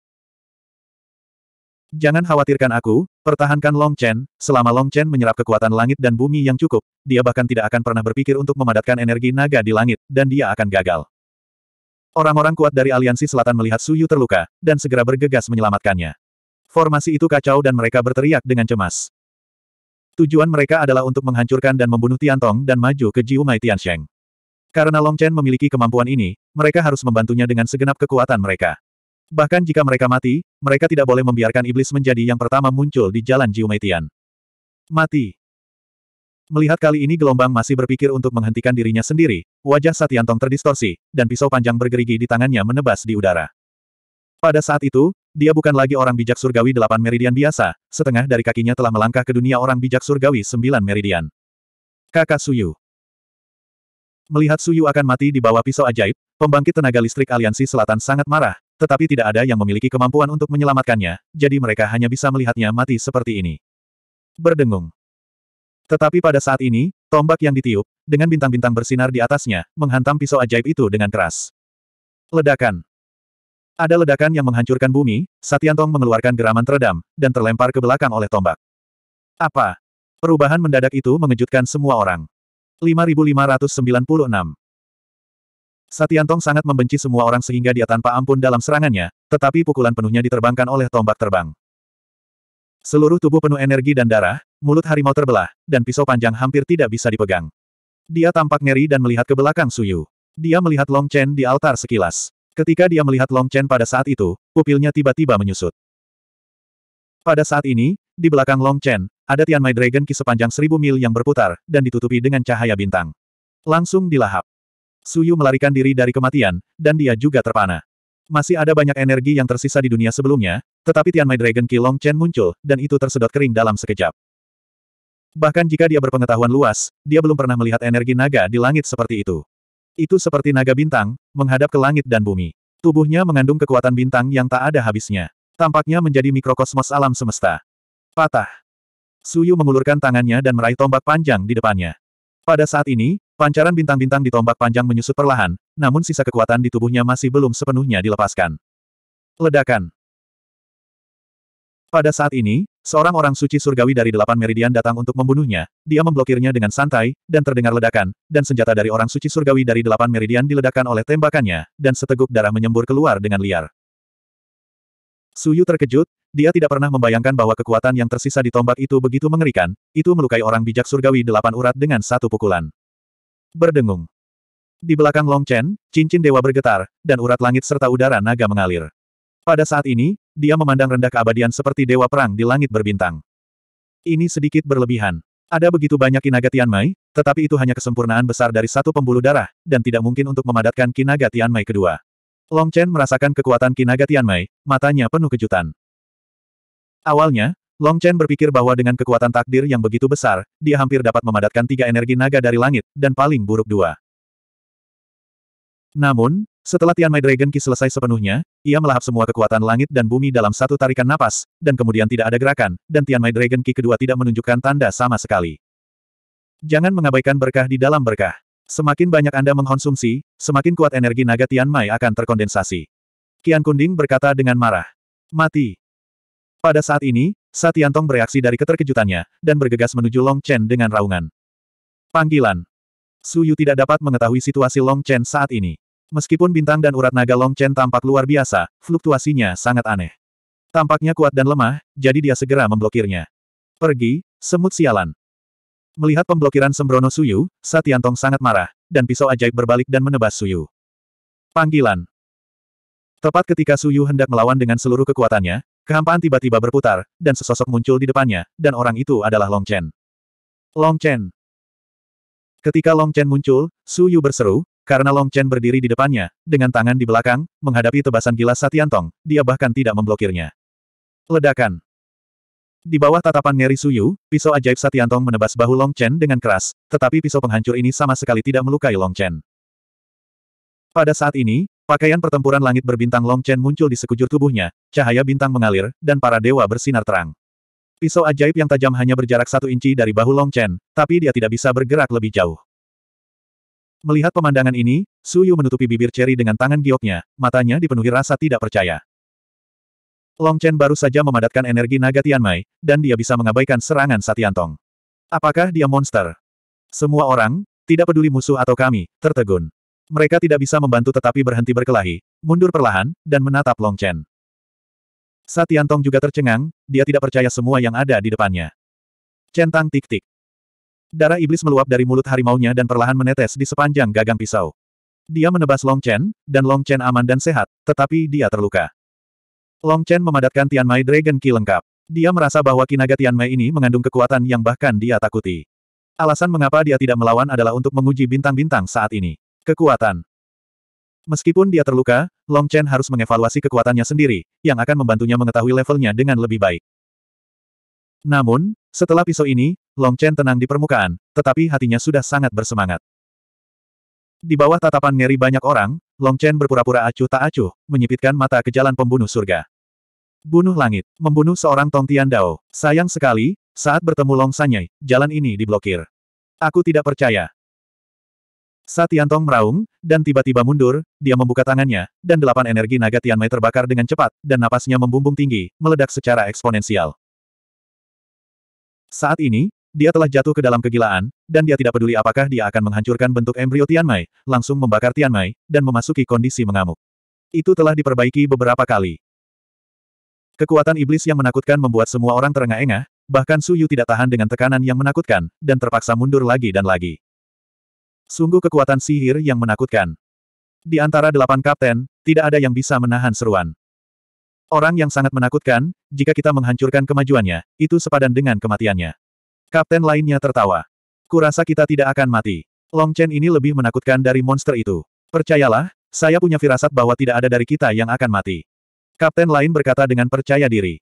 Jangan khawatirkan aku, pertahankan Long Chen, selama Long Chen menyerap kekuatan langit dan bumi yang cukup, dia bahkan tidak akan pernah berpikir untuk memadatkan energi naga di langit, dan dia akan gagal. Orang-orang kuat dari Aliansi Selatan melihat Suyu terluka, dan segera bergegas menyelamatkannya. Formasi itu kacau dan mereka berteriak dengan cemas. Tujuan mereka adalah untuk menghancurkan dan membunuh Tian Tong dan maju ke Jiumai Sheng. Karena Long Chen memiliki kemampuan ini, mereka harus membantunya dengan segenap kekuatan mereka. Bahkan jika mereka mati, mereka tidak boleh membiarkan iblis menjadi yang pertama muncul di jalan Jiumai Tian. Mati. Melihat kali ini gelombang masih berpikir untuk menghentikan dirinya sendiri, wajah Satiantong terdistorsi, dan pisau panjang bergerigi di tangannya menebas di udara. Pada saat itu, dia bukan lagi orang bijak surgawi delapan meridian biasa, setengah dari kakinya telah melangkah ke dunia orang bijak surgawi sembilan meridian. Kakak Suyu Melihat Suyu akan mati di bawah pisau ajaib, pembangkit tenaga listrik aliansi selatan sangat marah, tetapi tidak ada yang memiliki kemampuan untuk menyelamatkannya, jadi mereka hanya bisa melihatnya mati seperti ini. Berdengung. Tetapi pada saat ini, tombak yang ditiup, dengan bintang-bintang bersinar di atasnya, menghantam pisau ajaib itu dengan keras. Ledakan. Ada ledakan yang menghancurkan bumi, Satyantong mengeluarkan geraman teredam, dan terlempar ke belakang oleh tombak. Apa? Perubahan mendadak itu mengejutkan semua orang. 5596 Satyantong sangat membenci semua orang sehingga dia tanpa ampun dalam serangannya, tetapi pukulan penuhnya diterbangkan oleh tombak terbang. Seluruh tubuh penuh energi dan darah, mulut harimau terbelah, dan pisau panjang hampir tidak bisa dipegang. Dia tampak ngeri dan melihat ke belakang Suyu. Dia melihat Long Chen di altar sekilas. Ketika dia melihat Long Chen pada saat itu, pupilnya tiba-tiba menyusut. Pada saat ini, di belakang Long Chen, ada Tianmai Dragon Ki sepanjang seribu mil yang berputar, dan ditutupi dengan cahaya bintang. Langsung dilahap. Suyu melarikan diri dari kematian, dan dia juga terpana. Masih ada banyak energi yang tersisa di dunia sebelumnya, tetapi Tianmai Dragon Ki Long Chen muncul, dan itu tersedot kering dalam sekejap. Bahkan jika dia berpengetahuan luas, dia belum pernah melihat energi naga di langit seperti itu. Itu seperti naga bintang, menghadap ke langit dan bumi. Tubuhnya mengandung kekuatan bintang yang tak ada habisnya. Tampaknya menjadi mikrokosmos alam semesta. Patah. Suyu mengulurkan tangannya dan meraih tombak panjang di depannya. Pada saat ini, pancaran bintang-bintang di tombak panjang menyusut perlahan, namun sisa kekuatan di tubuhnya masih belum sepenuhnya dilepaskan. Ledakan. Pada saat ini, Seorang orang suci surgawi dari delapan meridian datang untuk membunuhnya, dia memblokirnya dengan santai, dan terdengar ledakan, dan senjata dari orang suci surgawi dari delapan meridian diledakkan oleh tembakannya, dan seteguk darah menyembur keluar dengan liar. Suyu terkejut, dia tidak pernah membayangkan bahwa kekuatan yang tersisa di tombak itu begitu mengerikan, itu melukai orang bijak surgawi delapan urat dengan satu pukulan. Berdengung. Di belakang Long Chen, cincin dewa bergetar, dan urat langit serta udara naga mengalir. Pada saat ini, dia memandang rendah keabadian seperti dewa perang di langit berbintang. Ini sedikit berlebihan. Ada begitu banyak kinaga Tianmai, tetapi itu hanya kesempurnaan besar dari satu pembuluh darah, dan tidak mungkin untuk memadatkan kinaga Tianmai kedua. Long Chen merasakan kekuatan kinaga Tianmai, matanya penuh kejutan. Awalnya, Long Chen berpikir bahwa dengan kekuatan takdir yang begitu besar, dia hampir dapat memadatkan tiga energi naga dari langit, dan paling buruk dua. Namun, setelah Tian Mai Dragon Ki selesai sepenuhnya, ia melahap semua kekuatan langit dan bumi dalam satu tarikan napas, dan kemudian tidak ada gerakan, dan Tian Mai Dragon Ki kedua tidak menunjukkan tanda sama sekali. Jangan mengabaikan berkah di dalam berkah. Semakin banyak Anda mengkonsumsi, semakin kuat energi naga Tian Mai akan terkondensasi. Kian Kunding berkata dengan marah. Mati. Pada saat ini, Satian Tong bereaksi dari keterkejutannya, dan bergegas menuju Long Chen dengan raungan. Panggilan. Suyu tidak dapat mengetahui situasi Long Chen saat ini. Meskipun bintang dan urat naga Long Chen tampak luar biasa, fluktuasinya sangat aneh. Tampaknya kuat dan lemah, jadi dia segera memblokirnya. Pergi, semut sialan. Melihat pemblokiran sembrono Suyu, Satyantong sangat marah, dan pisau ajaib berbalik dan menebas Suyu. Panggilan. Tepat ketika Suyu hendak melawan dengan seluruh kekuatannya, kehampaan tiba-tiba berputar, dan sesosok muncul di depannya, dan orang itu adalah Long Chen. Long Chen. Ketika Long Chen muncul, Suyu berseru, karena Long Chen berdiri di depannya, dengan tangan di belakang, menghadapi tebasan gila Satiantong, dia bahkan tidak memblokirnya. Ledakan. Di bawah tatapan Ngeri Suyu, pisau ajaib Satiantong menebas bahu Long Chen dengan keras, tetapi pisau penghancur ini sama sekali tidak melukai Long Chen. Pada saat ini, pakaian pertempuran langit berbintang Long Chen muncul di sekujur tubuhnya, cahaya bintang mengalir, dan para dewa bersinar terang. Pisau ajaib yang tajam hanya berjarak satu inci dari bahu Long Chen, tapi dia tidak bisa bergerak lebih jauh. Melihat pemandangan ini, Su Yu menutupi bibir ceri dengan tangan gioknya, matanya dipenuhi rasa tidak percaya. Long Chen baru saja memadatkan energi naga Tianmai, dan dia bisa mengabaikan serangan Satiantong. Apakah dia monster? Semua orang, tidak peduli musuh atau kami, tertegun. Mereka tidak bisa membantu tetapi berhenti berkelahi, mundur perlahan, dan menatap Long Chen. Satiantong juga tercengang, dia tidak percaya semua yang ada di depannya. Centang tik-tik. Darah iblis meluap dari mulut harimaunya dan perlahan menetes di sepanjang gagang pisau. Dia menebas Long Chen, dan Long Chen aman dan sehat, tetapi dia terluka. Long Chen memadatkan Tian Tianmai Dragon Ki lengkap. Dia merasa bahwa kinaga Tianmai ini mengandung kekuatan yang bahkan dia takuti. Alasan mengapa dia tidak melawan adalah untuk menguji bintang-bintang saat ini. Kekuatan. Meskipun dia terluka, Long Chen harus mengevaluasi kekuatannya sendiri, yang akan membantunya mengetahui levelnya dengan lebih baik. Namun, setelah pisau ini, Long Chen tenang di permukaan, tetapi hatinya sudah sangat bersemangat. Di bawah tatapan ngeri banyak orang, Long Chen berpura-pura acuh tak acuh, menyipitkan mata ke jalan pembunuh surga. Bunuh langit, membunuh seorang Tong Tian Dao. Sayang sekali, saat bertemu Long Sanyai, jalan ini diblokir. Aku tidak percaya. Saat Tong meraung, dan tiba-tiba mundur, dia membuka tangannya, dan delapan energi naga Tian Mei terbakar dengan cepat, dan napasnya membumbung tinggi, meledak secara eksponensial. Saat ini, dia telah jatuh ke dalam kegilaan, dan dia tidak peduli apakah dia akan menghancurkan bentuk embrio Tianmai, langsung membakar Tianmai, dan memasuki kondisi mengamuk. Itu telah diperbaiki beberapa kali. Kekuatan iblis yang menakutkan membuat semua orang terengah-engah, bahkan Su Yu tidak tahan dengan tekanan yang menakutkan, dan terpaksa mundur lagi dan lagi. Sungguh kekuatan sihir yang menakutkan. Di antara delapan kapten, tidak ada yang bisa menahan seruan. Orang yang sangat menakutkan, jika kita menghancurkan kemajuannya, itu sepadan dengan kematiannya. Kapten lainnya tertawa. Kurasa kita tidak akan mati. Long Chen ini lebih menakutkan dari monster itu. Percayalah, saya punya firasat bahwa tidak ada dari kita yang akan mati. Kapten lain berkata dengan percaya diri.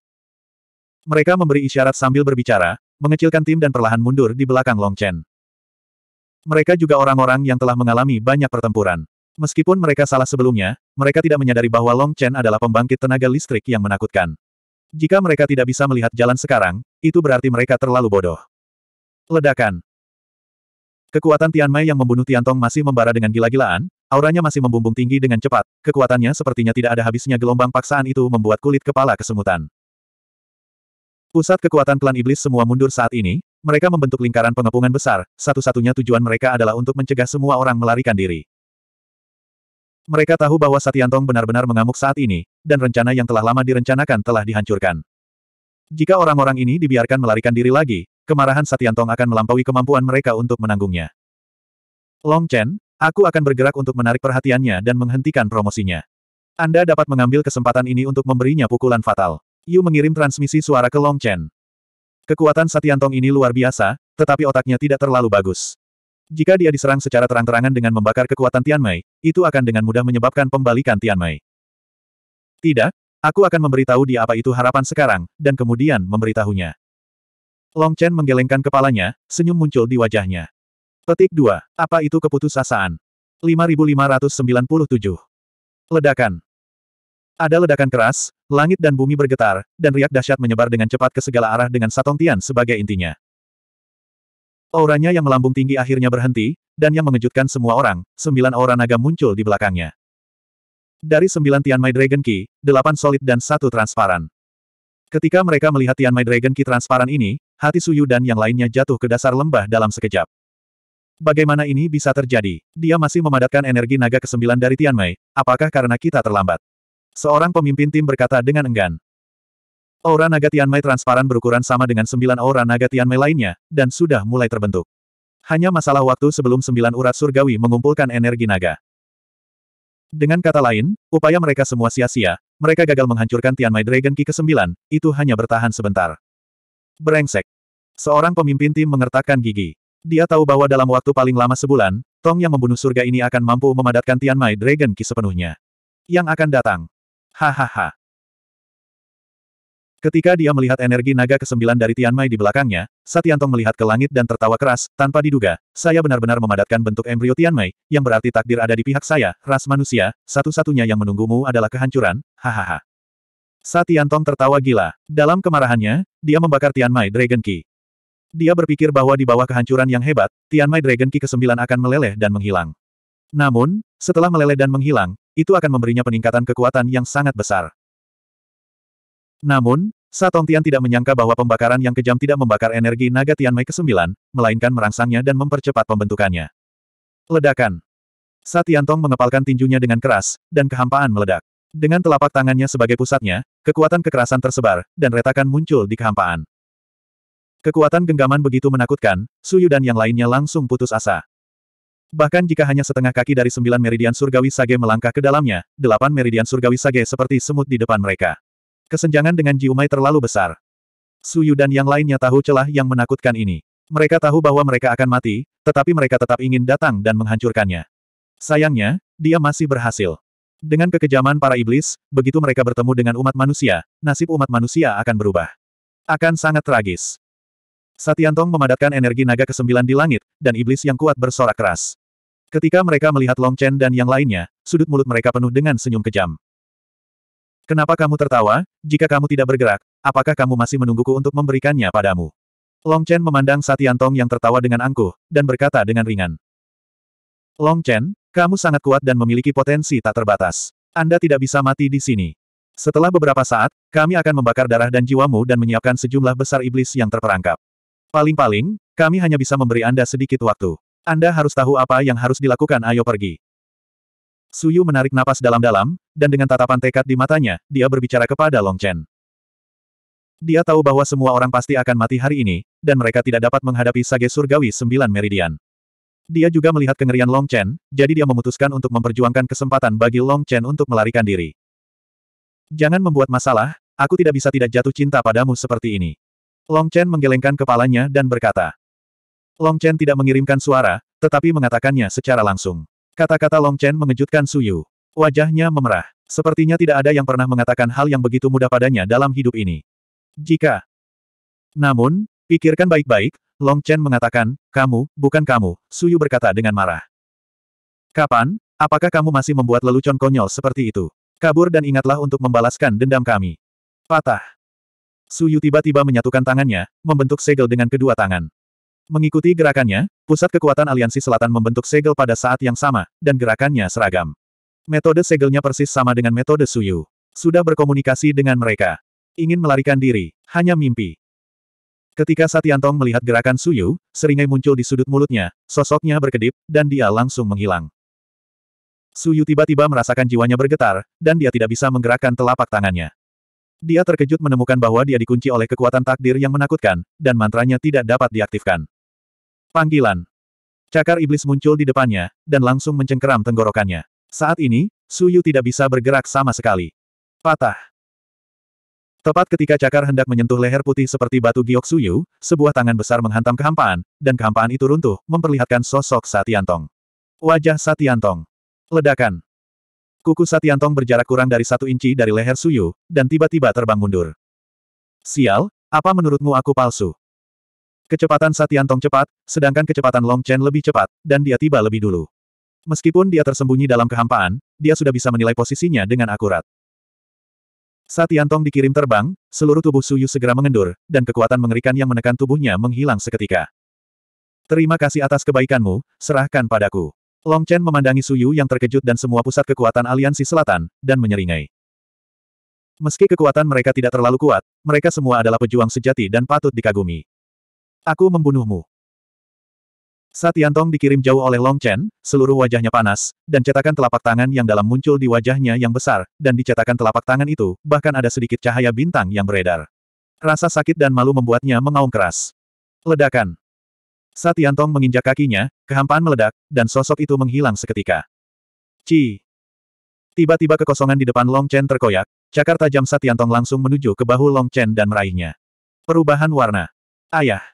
Mereka memberi isyarat sambil berbicara, mengecilkan tim dan perlahan mundur di belakang Long Chen. Mereka juga orang-orang yang telah mengalami banyak pertempuran. Meskipun mereka salah sebelumnya, mereka tidak menyadari bahwa Long Chen adalah pembangkit tenaga listrik yang menakutkan. Jika mereka tidak bisa melihat jalan sekarang, itu berarti mereka terlalu bodoh. Ledakan. Kekuatan Tian Mei yang membunuh Tian Tong masih membara dengan gila-gilaan, auranya masih membumbung tinggi dengan cepat, kekuatannya sepertinya tidak ada habisnya gelombang paksaan itu membuat kulit kepala kesemutan. Pusat kekuatan klan iblis semua mundur saat ini, mereka membentuk lingkaran pengepungan besar, satu-satunya tujuan mereka adalah untuk mencegah semua orang melarikan diri. Mereka tahu bahwa Satyantong benar-benar mengamuk saat ini, dan rencana yang telah lama direncanakan telah dihancurkan. Jika orang-orang ini dibiarkan melarikan diri lagi, kemarahan Satyantong akan melampaui kemampuan mereka untuk menanggungnya. Long Chen, aku akan bergerak untuk menarik perhatiannya dan menghentikan promosinya. Anda dapat mengambil kesempatan ini untuk memberinya pukulan fatal. Yu mengirim transmisi suara ke Long Chen. Kekuatan Satyantong ini luar biasa, tetapi otaknya tidak terlalu bagus. Jika dia diserang secara terang-terangan dengan membakar kekuatan Tian Mei, itu akan dengan mudah menyebabkan pembalikan Tian Mei. Tidak, aku akan memberitahu dia apa itu harapan sekarang, dan kemudian memberitahunya. Long Chen menggelengkan kepalanya, senyum muncul di wajahnya. Petik 2. Apa itu keputusasaan? 5597. Ledakan. Ada ledakan keras, langit dan bumi bergetar, dan riak dahsyat menyebar dengan cepat ke segala arah dengan Satong Tian sebagai intinya. Auranya yang melambung tinggi akhirnya berhenti, dan yang mengejutkan semua orang, sembilan aura naga muncul di belakangnya. Dari sembilan Tianmai Dragon Key, delapan solid dan satu transparan. Ketika mereka melihat Tianmai Dragon Key transparan ini, hati Suyu dan yang lainnya jatuh ke dasar lembah dalam sekejap. Bagaimana ini bisa terjadi? Dia masih memadatkan energi naga kesembilan dari Tianmei, apakah karena kita terlambat? Seorang pemimpin tim berkata dengan enggan. Aura naga Tianmai transparan berukuran sama dengan sembilan aura naga Tianmai lainnya, dan sudah mulai terbentuk. Hanya masalah waktu sebelum sembilan urat surgawi mengumpulkan energi naga. Dengan kata lain, upaya mereka semua sia-sia, mereka gagal menghancurkan Tianmai Dragon Ki ke-9, itu hanya bertahan sebentar. Berengsek. Seorang pemimpin tim mengertakkan gigi. Dia tahu bahwa dalam waktu paling lama sebulan, Tong yang membunuh surga ini akan mampu memadatkan Tianmai Dragon Ki sepenuhnya. Yang akan datang. Hahaha. Ketika dia melihat energi naga kesembilan dari Tianmai di belakangnya, Satyantong melihat ke langit dan tertawa keras, tanpa diduga, saya benar-benar memadatkan bentuk embrio Tianmai, yang berarti takdir ada di pihak saya, ras manusia, satu-satunya yang menunggumu adalah kehancuran, hahaha. Satyantong tertawa gila. Dalam kemarahannya, dia membakar Tianmai Dragon Key. Dia berpikir bahwa di bawah kehancuran yang hebat, Tianmai Dragon Key ke-9 akan meleleh dan menghilang. Namun, setelah meleleh dan menghilang, itu akan memberinya peningkatan kekuatan yang sangat besar. Namun, Satong Tian tidak menyangka bahwa pembakaran yang kejam tidak membakar energi naga Tian Mei ke-9, melainkan merangsangnya dan mempercepat pembentukannya. Ledakan. Tong mengepalkan tinjunya dengan keras, dan kehampaan meledak. Dengan telapak tangannya sebagai pusatnya, kekuatan kekerasan tersebar, dan retakan muncul di kehampaan. Kekuatan genggaman begitu menakutkan, Suyu dan yang lainnya langsung putus asa. Bahkan jika hanya setengah kaki dari sembilan meridian surgawi sage melangkah ke dalamnya, delapan meridian surgawi sage seperti semut di depan mereka. Kesenjangan dengan Jiumai terlalu besar. Suyu dan yang lainnya tahu celah yang menakutkan ini. Mereka tahu bahwa mereka akan mati, tetapi mereka tetap ingin datang dan menghancurkannya. Sayangnya, dia masih berhasil. Dengan kekejaman para iblis, begitu mereka bertemu dengan umat manusia, nasib umat manusia akan berubah. Akan sangat tragis. Satiantong memadatkan energi naga kesembilan di langit, dan iblis yang kuat bersorak keras. Ketika mereka melihat Long Chen dan yang lainnya, sudut mulut mereka penuh dengan senyum kejam. Kenapa kamu tertawa? Jika kamu tidak bergerak, apakah kamu masih menungguku untuk memberikannya padamu? Long Chen memandang Tong yang tertawa dengan angkuh, dan berkata dengan ringan. Long Chen, kamu sangat kuat dan memiliki potensi tak terbatas. Anda tidak bisa mati di sini. Setelah beberapa saat, kami akan membakar darah dan jiwamu dan menyiapkan sejumlah besar iblis yang terperangkap. Paling-paling, kami hanya bisa memberi Anda sedikit waktu. Anda harus tahu apa yang harus dilakukan ayo pergi. Suyu menarik napas dalam-dalam, dan dengan tatapan tekad di matanya, dia berbicara kepada Long Chen. Dia tahu bahwa semua orang pasti akan mati hari ini, dan mereka tidak dapat menghadapi sage surgawi sembilan meridian. Dia juga melihat kengerian Long Chen, jadi dia memutuskan untuk memperjuangkan kesempatan bagi Long Chen untuk melarikan diri. Jangan membuat masalah, aku tidak bisa tidak jatuh cinta padamu seperti ini. Long Chen menggelengkan kepalanya dan berkata. Long Chen tidak mengirimkan suara, tetapi mengatakannya secara langsung. Kata-kata Long Chen mengejutkan Suyu. Wajahnya memerah. Sepertinya tidak ada yang pernah mengatakan hal yang begitu mudah padanya dalam hidup ini. Jika. Namun, pikirkan baik-baik, Long Chen mengatakan, kamu, bukan kamu, Suyu berkata dengan marah. Kapan, apakah kamu masih membuat lelucon konyol seperti itu? Kabur dan ingatlah untuk membalaskan dendam kami. Patah. Suyu tiba-tiba menyatukan tangannya, membentuk segel dengan kedua tangan. Mengikuti gerakannya, Pusat kekuatan aliansi selatan membentuk segel pada saat yang sama, dan gerakannya seragam. Metode segelnya persis sama dengan metode Suyu. Sudah berkomunikasi dengan mereka. Ingin melarikan diri, hanya mimpi. Ketika Satyantong melihat gerakan Suyu, seringai muncul di sudut mulutnya, sosoknya berkedip, dan dia langsung menghilang. Suyu tiba-tiba merasakan jiwanya bergetar, dan dia tidak bisa menggerakkan telapak tangannya. Dia terkejut menemukan bahwa dia dikunci oleh kekuatan takdir yang menakutkan, dan mantranya tidak dapat diaktifkan. Panggilan. Cakar iblis muncul di depannya, dan langsung mencengkeram tenggorokannya. Saat ini, Suyu tidak bisa bergerak sama sekali. Patah. Tepat ketika cakar hendak menyentuh leher putih seperti batu giok Suyu, sebuah tangan besar menghantam kehampaan, dan kehampaan itu runtuh, memperlihatkan sosok Satiantong. Wajah Satiantong. Ledakan. Kuku Satiantong berjarak kurang dari satu inci dari leher Suyu, dan tiba-tiba terbang mundur. Sial, apa menurutmu aku palsu? Kecepatan Satyantong cepat, sedangkan kecepatan Long Chen lebih cepat, dan dia tiba lebih dulu. Meskipun dia tersembunyi dalam kehampaan, dia sudah bisa menilai posisinya dengan akurat. Satyantong dikirim terbang, seluruh tubuh Suyu segera mengendur, dan kekuatan mengerikan yang menekan tubuhnya menghilang seketika. Terima kasih atas kebaikanmu, serahkan padaku. Long Chen memandangi Suyu yang terkejut dan semua pusat kekuatan aliansi selatan, dan menyeringai. Meski kekuatan mereka tidak terlalu kuat, mereka semua adalah pejuang sejati dan patut dikagumi. Aku membunuhmu. Satyantong dikirim jauh oleh Long Chen, seluruh wajahnya panas, dan cetakan telapak tangan yang dalam muncul di wajahnya yang besar, dan di cetakan telapak tangan itu, bahkan ada sedikit cahaya bintang yang beredar. Rasa sakit dan malu membuatnya mengaum keras. Ledakan. Satyantong menginjak kakinya, kehampaan meledak, dan sosok itu menghilang seketika. Ci. Tiba-tiba kekosongan di depan Long Chen terkoyak, cakar tajam Satyantong langsung menuju ke bahu Long Chen dan meraihnya. Perubahan warna. Ayah.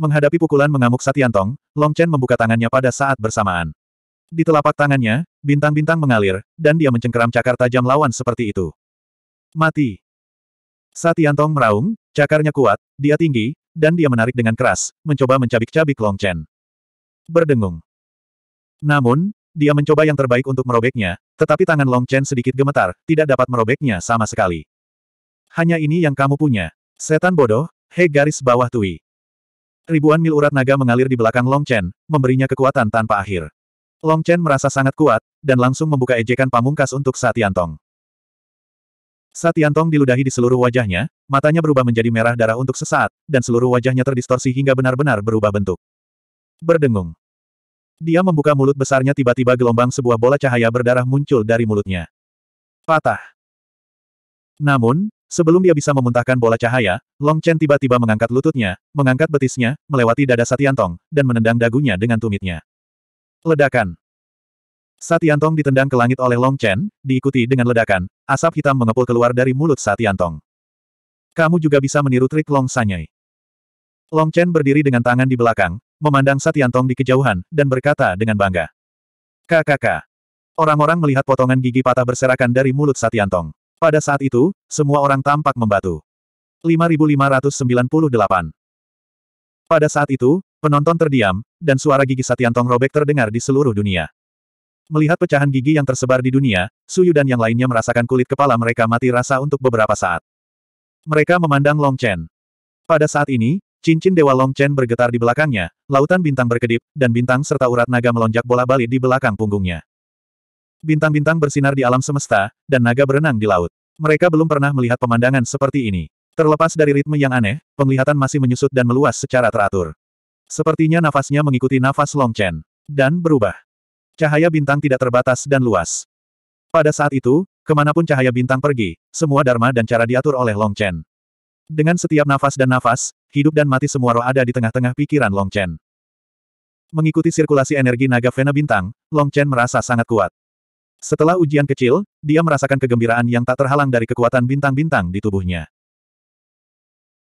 Menghadapi pukulan mengamuk Satiantong, Long Chen membuka tangannya pada saat bersamaan. Di telapak tangannya, bintang-bintang mengalir, dan dia mencengkeram cakar tajam lawan seperti itu. Mati. Satiantong meraung, cakarnya kuat, dia tinggi, dan dia menarik dengan keras, mencoba mencabik-cabik Long Chen. Berdengung. Namun, dia mencoba yang terbaik untuk merobeknya, tetapi tangan Long Chen sedikit gemetar, tidak dapat merobeknya sama sekali. Hanya ini yang kamu punya. Setan bodoh, he garis bawah tui. Ribuan mil urat naga mengalir di belakang Long Chen, memberinya kekuatan tanpa akhir. Long Chen merasa sangat kuat, dan langsung membuka ejekan pamungkas untuk Satiantong. Satiantong diludahi di seluruh wajahnya, matanya berubah menjadi merah darah untuk sesaat, dan seluruh wajahnya terdistorsi hingga benar-benar berubah bentuk. Berdengung. Dia membuka mulut besarnya tiba-tiba gelombang sebuah bola cahaya berdarah muncul dari mulutnya. Patah. Namun, Sebelum dia bisa memuntahkan bola cahaya, Long Chen tiba-tiba mengangkat lututnya, mengangkat betisnya, melewati dada Satiantong, dan menendang dagunya dengan tumitnya. Ledakan. Satiantong ditendang ke langit oleh Long Chen, diikuti dengan ledakan, asap hitam mengepul keluar dari mulut Satiantong. Kamu juga bisa meniru trik Long Sanyai. Long Chen berdiri dengan tangan di belakang, memandang Satiantong di kejauhan, dan berkata dengan bangga. Kakak. Orang-orang melihat potongan gigi patah berserakan dari mulut Satiantong. Pada saat itu, semua orang tampak membatu. 5598 Pada saat itu, penonton terdiam, dan suara gigi Tong robek terdengar di seluruh dunia. Melihat pecahan gigi yang tersebar di dunia, Suyu dan yang lainnya merasakan kulit kepala mereka mati rasa untuk beberapa saat. Mereka memandang Long Chen. Pada saat ini, cincin Dewa Long Chen bergetar di belakangnya, lautan bintang berkedip, dan bintang serta urat naga melonjak bola balik di belakang punggungnya. Bintang-bintang bersinar di alam semesta, dan naga berenang di laut. Mereka belum pernah melihat pemandangan seperti ini. Terlepas dari ritme yang aneh, penglihatan masih menyusut dan meluas secara teratur. Sepertinya nafasnya mengikuti nafas Long Chen. Dan berubah. Cahaya bintang tidak terbatas dan luas. Pada saat itu, kemanapun cahaya bintang pergi, semua dharma dan cara diatur oleh Long Chen. Dengan setiap nafas dan nafas, hidup dan mati semua roh ada di tengah-tengah pikiran Long Chen. Mengikuti sirkulasi energi naga Vena Bintang, Long Chen merasa sangat kuat. Setelah ujian kecil, dia merasakan kegembiraan yang tak terhalang dari kekuatan bintang-bintang di tubuhnya.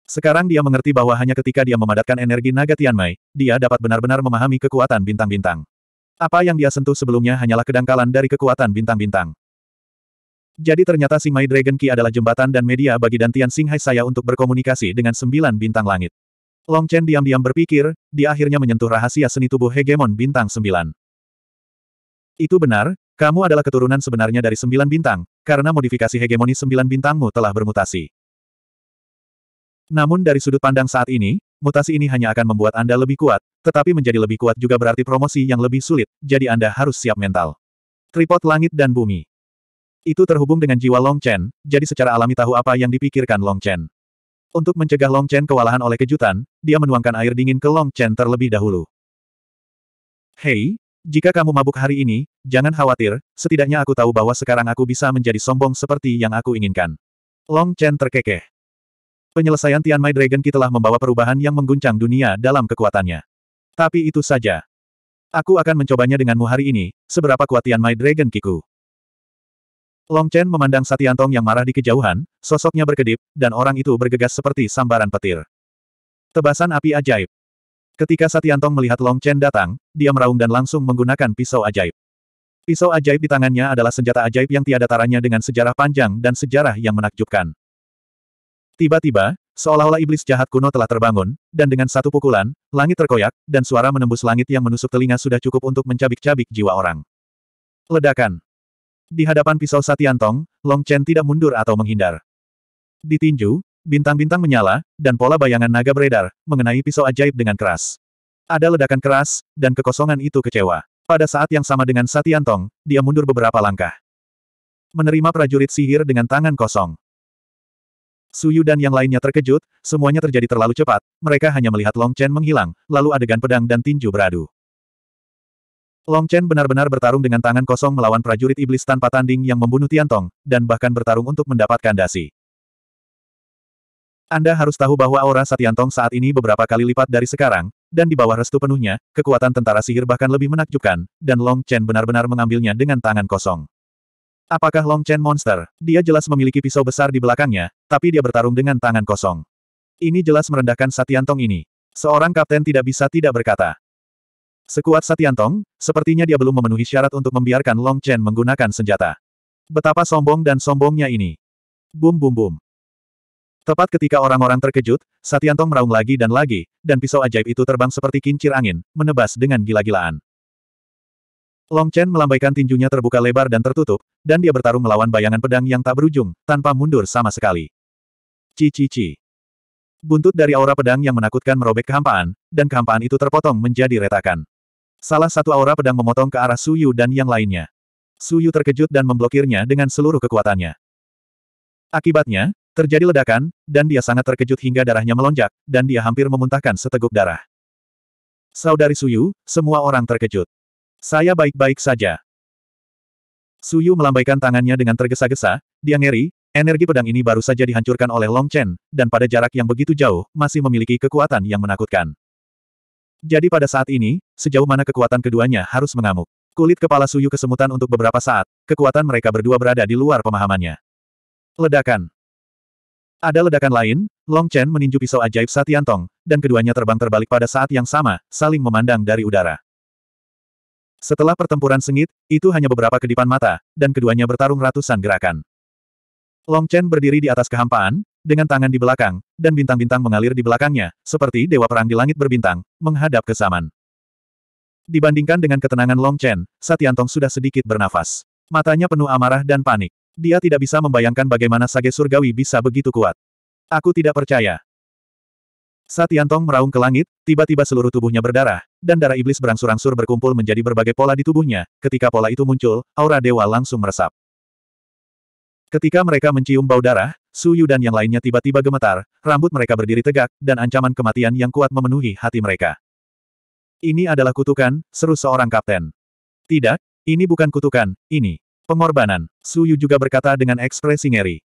Sekarang dia mengerti bahwa hanya ketika dia memadatkan energi naga Tianmai, dia dapat benar-benar memahami kekuatan bintang-bintang. Apa yang dia sentuh sebelumnya hanyalah kedangkalan dari kekuatan bintang-bintang. Jadi ternyata Sing Mai Dragon Ki adalah jembatan dan media bagi Dantian Singhai saya untuk berkomunikasi dengan sembilan bintang langit. Long Chen diam-diam berpikir, dia akhirnya menyentuh rahasia seni tubuh hegemon bintang sembilan. Itu benar, kamu adalah keturunan sebenarnya dari sembilan bintang, karena modifikasi hegemoni sembilan bintangmu telah bermutasi. Namun dari sudut pandang saat ini, mutasi ini hanya akan membuat Anda lebih kuat, tetapi menjadi lebih kuat juga berarti promosi yang lebih sulit, jadi Anda harus siap mental. Tripod langit dan bumi. Itu terhubung dengan jiwa Long Chen, jadi secara alami tahu apa yang dipikirkan Long Chen. Untuk mencegah Long Chen kewalahan oleh kejutan, dia menuangkan air dingin ke Long Chen terlebih dahulu. Hei, jika kamu mabuk hari ini, jangan khawatir, setidaknya aku tahu bahwa sekarang aku bisa menjadi sombong seperti yang aku inginkan. Long Chen terkekeh. Penyelesaian Tianmai Dragon Key telah membawa perubahan yang mengguncang dunia dalam kekuatannya. Tapi itu saja. Aku akan mencobanya denganmu hari ini, seberapa kuat Tianmai Dragon Kiku. Long Chen memandang Satiantong yang marah di kejauhan, sosoknya berkedip, dan orang itu bergegas seperti sambaran petir. Tebasan api ajaib. Ketika Satyantong melihat Long Chen datang, dia meraung dan langsung menggunakan pisau ajaib. Pisau ajaib di tangannya adalah senjata ajaib yang tiada taranya dengan sejarah panjang dan sejarah yang menakjubkan. Tiba-tiba, seolah-olah iblis jahat kuno telah terbangun, dan dengan satu pukulan, langit terkoyak, dan suara menembus langit yang menusuk telinga sudah cukup untuk mencabik-cabik jiwa orang. Ledakan. Di hadapan pisau Satyantong, Long Chen tidak mundur atau menghindar. Ditinju, Bintang-bintang menyala, dan pola bayangan naga beredar, mengenai pisau ajaib dengan keras. Ada ledakan keras, dan kekosongan itu kecewa. Pada saat yang sama dengan Satiantong, dia mundur beberapa langkah. Menerima prajurit sihir dengan tangan kosong. Suyu dan yang lainnya terkejut, semuanya terjadi terlalu cepat, mereka hanya melihat Long Chen menghilang, lalu adegan pedang dan tinju beradu. Long Chen benar-benar bertarung dengan tangan kosong melawan prajurit iblis tanpa tanding yang membunuh Tiantong, dan bahkan bertarung untuk mendapatkan dasi. Anda harus tahu bahwa aura Satyantong saat ini beberapa kali lipat dari sekarang, dan di bawah restu penuhnya, kekuatan tentara sihir bahkan lebih menakjubkan, dan Long Chen benar-benar mengambilnya dengan tangan kosong. Apakah Long Chen monster? Dia jelas memiliki pisau besar di belakangnya, tapi dia bertarung dengan tangan kosong. Ini jelas merendahkan Satyantong ini. Seorang kapten tidak bisa tidak berkata. Sekuat Satyantong, sepertinya dia belum memenuhi syarat untuk membiarkan Long Chen menggunakan senjata. Betapa sombong dan sombongnya ini. Bum bum bum. Tepat ketika orang-orang terkejut, Satyantong meraung lagi dan lagi, dan pisau ajaib itu terbang seperti kincir angin, menebas dengan gila-gilaan. Long Chen melambaikan tinjunya terbuka lebar dan tertutup, dan dia bertarung melawan bayangan pedang yang tak berujung, tanpa mundur sama sekali. Cici-ci. Buntut dari aura pedang yang menakutkan merobek kehampaan, dan kehampaan itu terpotong menjadi retakan. Salah satu aura pedang memotong ke arah Suyu dan yang lainnya. Suyu terkejut dan memblokirnya dengan seluruh kekuatannya. Akibatnya, Terjadi ledakan, dan dia sangat terkejut hingga darahnya melonjak, dan dia hampir memuntahkan seteguk darah. Saudari Suyu, semua orang terkejut. Saya baik-baik saja. Suyu melambaikan tangannya dengan tergesa-gesa, dia ngeri, energi pedang ini baru saja dihancurkan oleh Long Chen, dan pada jarak yang begitu jauh, masih memiliki kekuatan yang menakutkan. Jadi pada saat ini, sejauh mana kekuatan keduanya harus mengamuk. Kulit kepala Suyu kesemutan untuk beberapa saat, kekuatan mereka berdua berada di luar pemahamannya. Ledakan. Ada ledakan lain, Long Chen meninju pisau ajaib Satian Tong, dan keduanya terbang terbalik pada saat yang sama, saling memandang dari udara. Setelah pertempuran sengit, itu hanya beberapa kedipan mata, dan keduanya bertarung ratusan gerakan. Long Chen berdiri di atas kehampaan, dengan tangan di belakang, dan bintang-bintang mengalir di belakangnya, seperti dewa perang di langit berbintang, menghadap ke zaman. Dibandingkan dengan ketenangan Long Chen, Satian Tong sudah sedikit bernafas. Matanya penuh amarah dan panik. Dia tidak bisa membayangkan bagaimana sage surgawi bisa begitu kuat. Aku tidak percaya. Satiantong meraung ke langit, tiba-tiba seluruh tubuhnya berdarah, dan darah iblis berangsur-angsur berkumpul menjadi berbagai pola di tubuhnya, ketika pola itu muncul, aura dewa langsung meresap. Ketika mereka mencium bau darah, Su Yu dan yang lainnya tiba-tiba gemetar, rambut mereka berdiri tegak, dan ancaman kematian yang kuat memenuhi hati mereka. Ini adalah kutukan, seru seorang kapten. Tidak, ini bukan kutukan, ini. Pengorbanan. Su Yu juga berkata dengan ekspresi ngeri.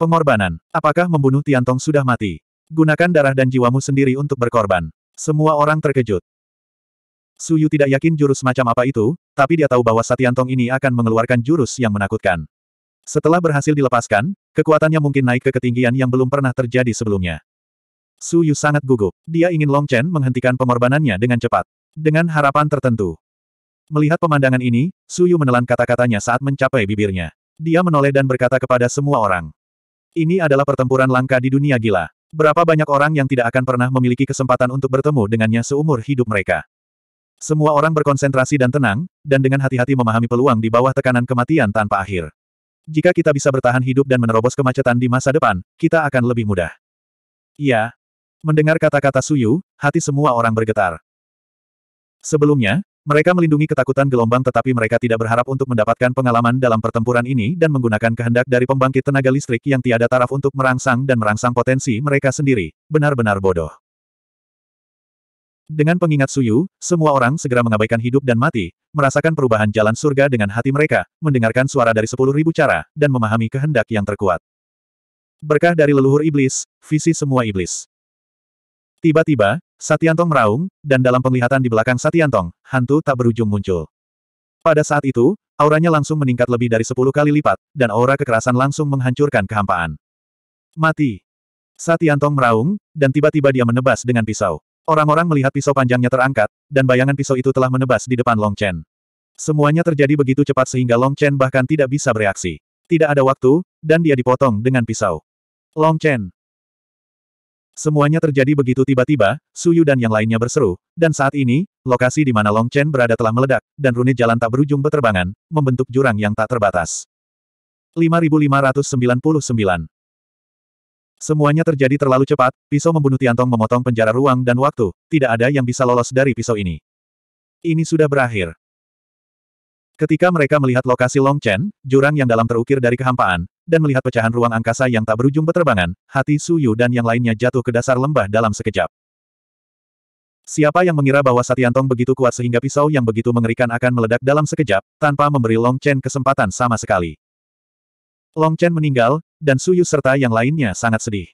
Pengorbanan. Apakah membunuh Tiantong sudah mati? Gunakan darah dan jiwamu sendiri untuk berkorban. Semua orang terkejut. Su Yu tidak yakin jurus macam apa itu, tapi dia tahu bahwa Satiantong ini akan mengeluarkan jurus yang menakutkan. Setelah berhasil dilepaskan, kekuatannya mungkin naik ke ketinggian yang belum pernah terjadi sebelumnya. Su Yu sangat gugup. Dia ingin Long Chen menghentikan pengorbanannya dengan cepat. Dengan harapan tertentu. Melihat pemandangan ini, Suyu menelan kata-katanya saat mencapai bibirnya. Dia menoleh dan berkata kepada semua orang. Ini adalah pertempuran langka di dunia gila. Berapa banyak orang yang tidak akan pernah memiliki kesempatan untuk bertemu dengannya seumur hidup mereka. Semua orang berkonsentrasi dan tenang, dan dengan hati-hati memahami peluang di bawah tekanan kematian tanpa akhir. Jika kita bisa bertahan hidup dan menerobos kemacetan di masa depan, kita akan lebih mudah. Iya. Mendengar kata-kata Suyu, hati semua orang bergetar. Sebelumnya, mereka melindungi ketakutan gelombang tetapi mereka tidak berharap untuk mendapatkan pengalaman dalam pertempuran ini dan menggunakan kehendak dari pembangkit tenaga listrik yang tiada taraf untuk merangsang dan merangsang potensi mereka sendiri, benar-benar bodoh. Dengan pengingat Suyu, semua orang segera mengabaikan hidup dan mati, merasakan perubahan jalan surga dengan hati mereka, mendengarkan suara dari sepuluh ribu cara, dan memahami kehendak yang terkuat. Berkah dari leluhur iblis, visi semua iblis. Tiba-tiba, Satiantong meraung, dan dalam penglihatan di belakang Satiantong, hantu tak berujung muncul. Pada saat itu, auranya langsung meningkat lebih dari sepuluh kali lipat, dan aura kekerasan langsung menghancurkan kehampaan. Mati. Satiantong meraung, dan tiba-tiba dia menebas dengan pisau. Orang-orang melihat pisau panjangnya terangkat, dan bayangan pisau itu telah menebas di depan Long Chen. Semuanya terjadi begitu cepat sehingga Long Chen bahkan tidak bisa bereaksi. Tidak ada waktu, dan dia dipotong dengan pisau. Long Chen. Semuanya terjadi begitu tiba-tiba, Suyu dan yang lainnya berseru, dan saat ini, lokasi di mana Long Chen berada telah meledak, dan rune jalan tak berujung beterbangan, membentuk jurang yang tak terbatas. 5599 Semuanya terjadi terlalu cepat, pisau membunuh Tiantong memotong penjara ruang dan waktu, tidak ada yang bisa lolos dari pisau ini. Ini sudah berakhir. Ketika mereka melihat lokasi Long Chen, jurang yang dalam terukir dari kehampaan, dan melihat pecahan ruang angkasa yang tak berujung peterbangan, hati Su Yu dan yang lainnya jatuh ke dasar lembah dalam sekejap. Siapa yang mengira bahwa Satiantong begitu kuat sehingga pisau yang begitu mengerikan akan meledak dalam sekejap, tanpa memberi Long Chen kesempatan sama sekali. Long Chen meninggal, dan Suyu serta yang lainnya sangat sedih.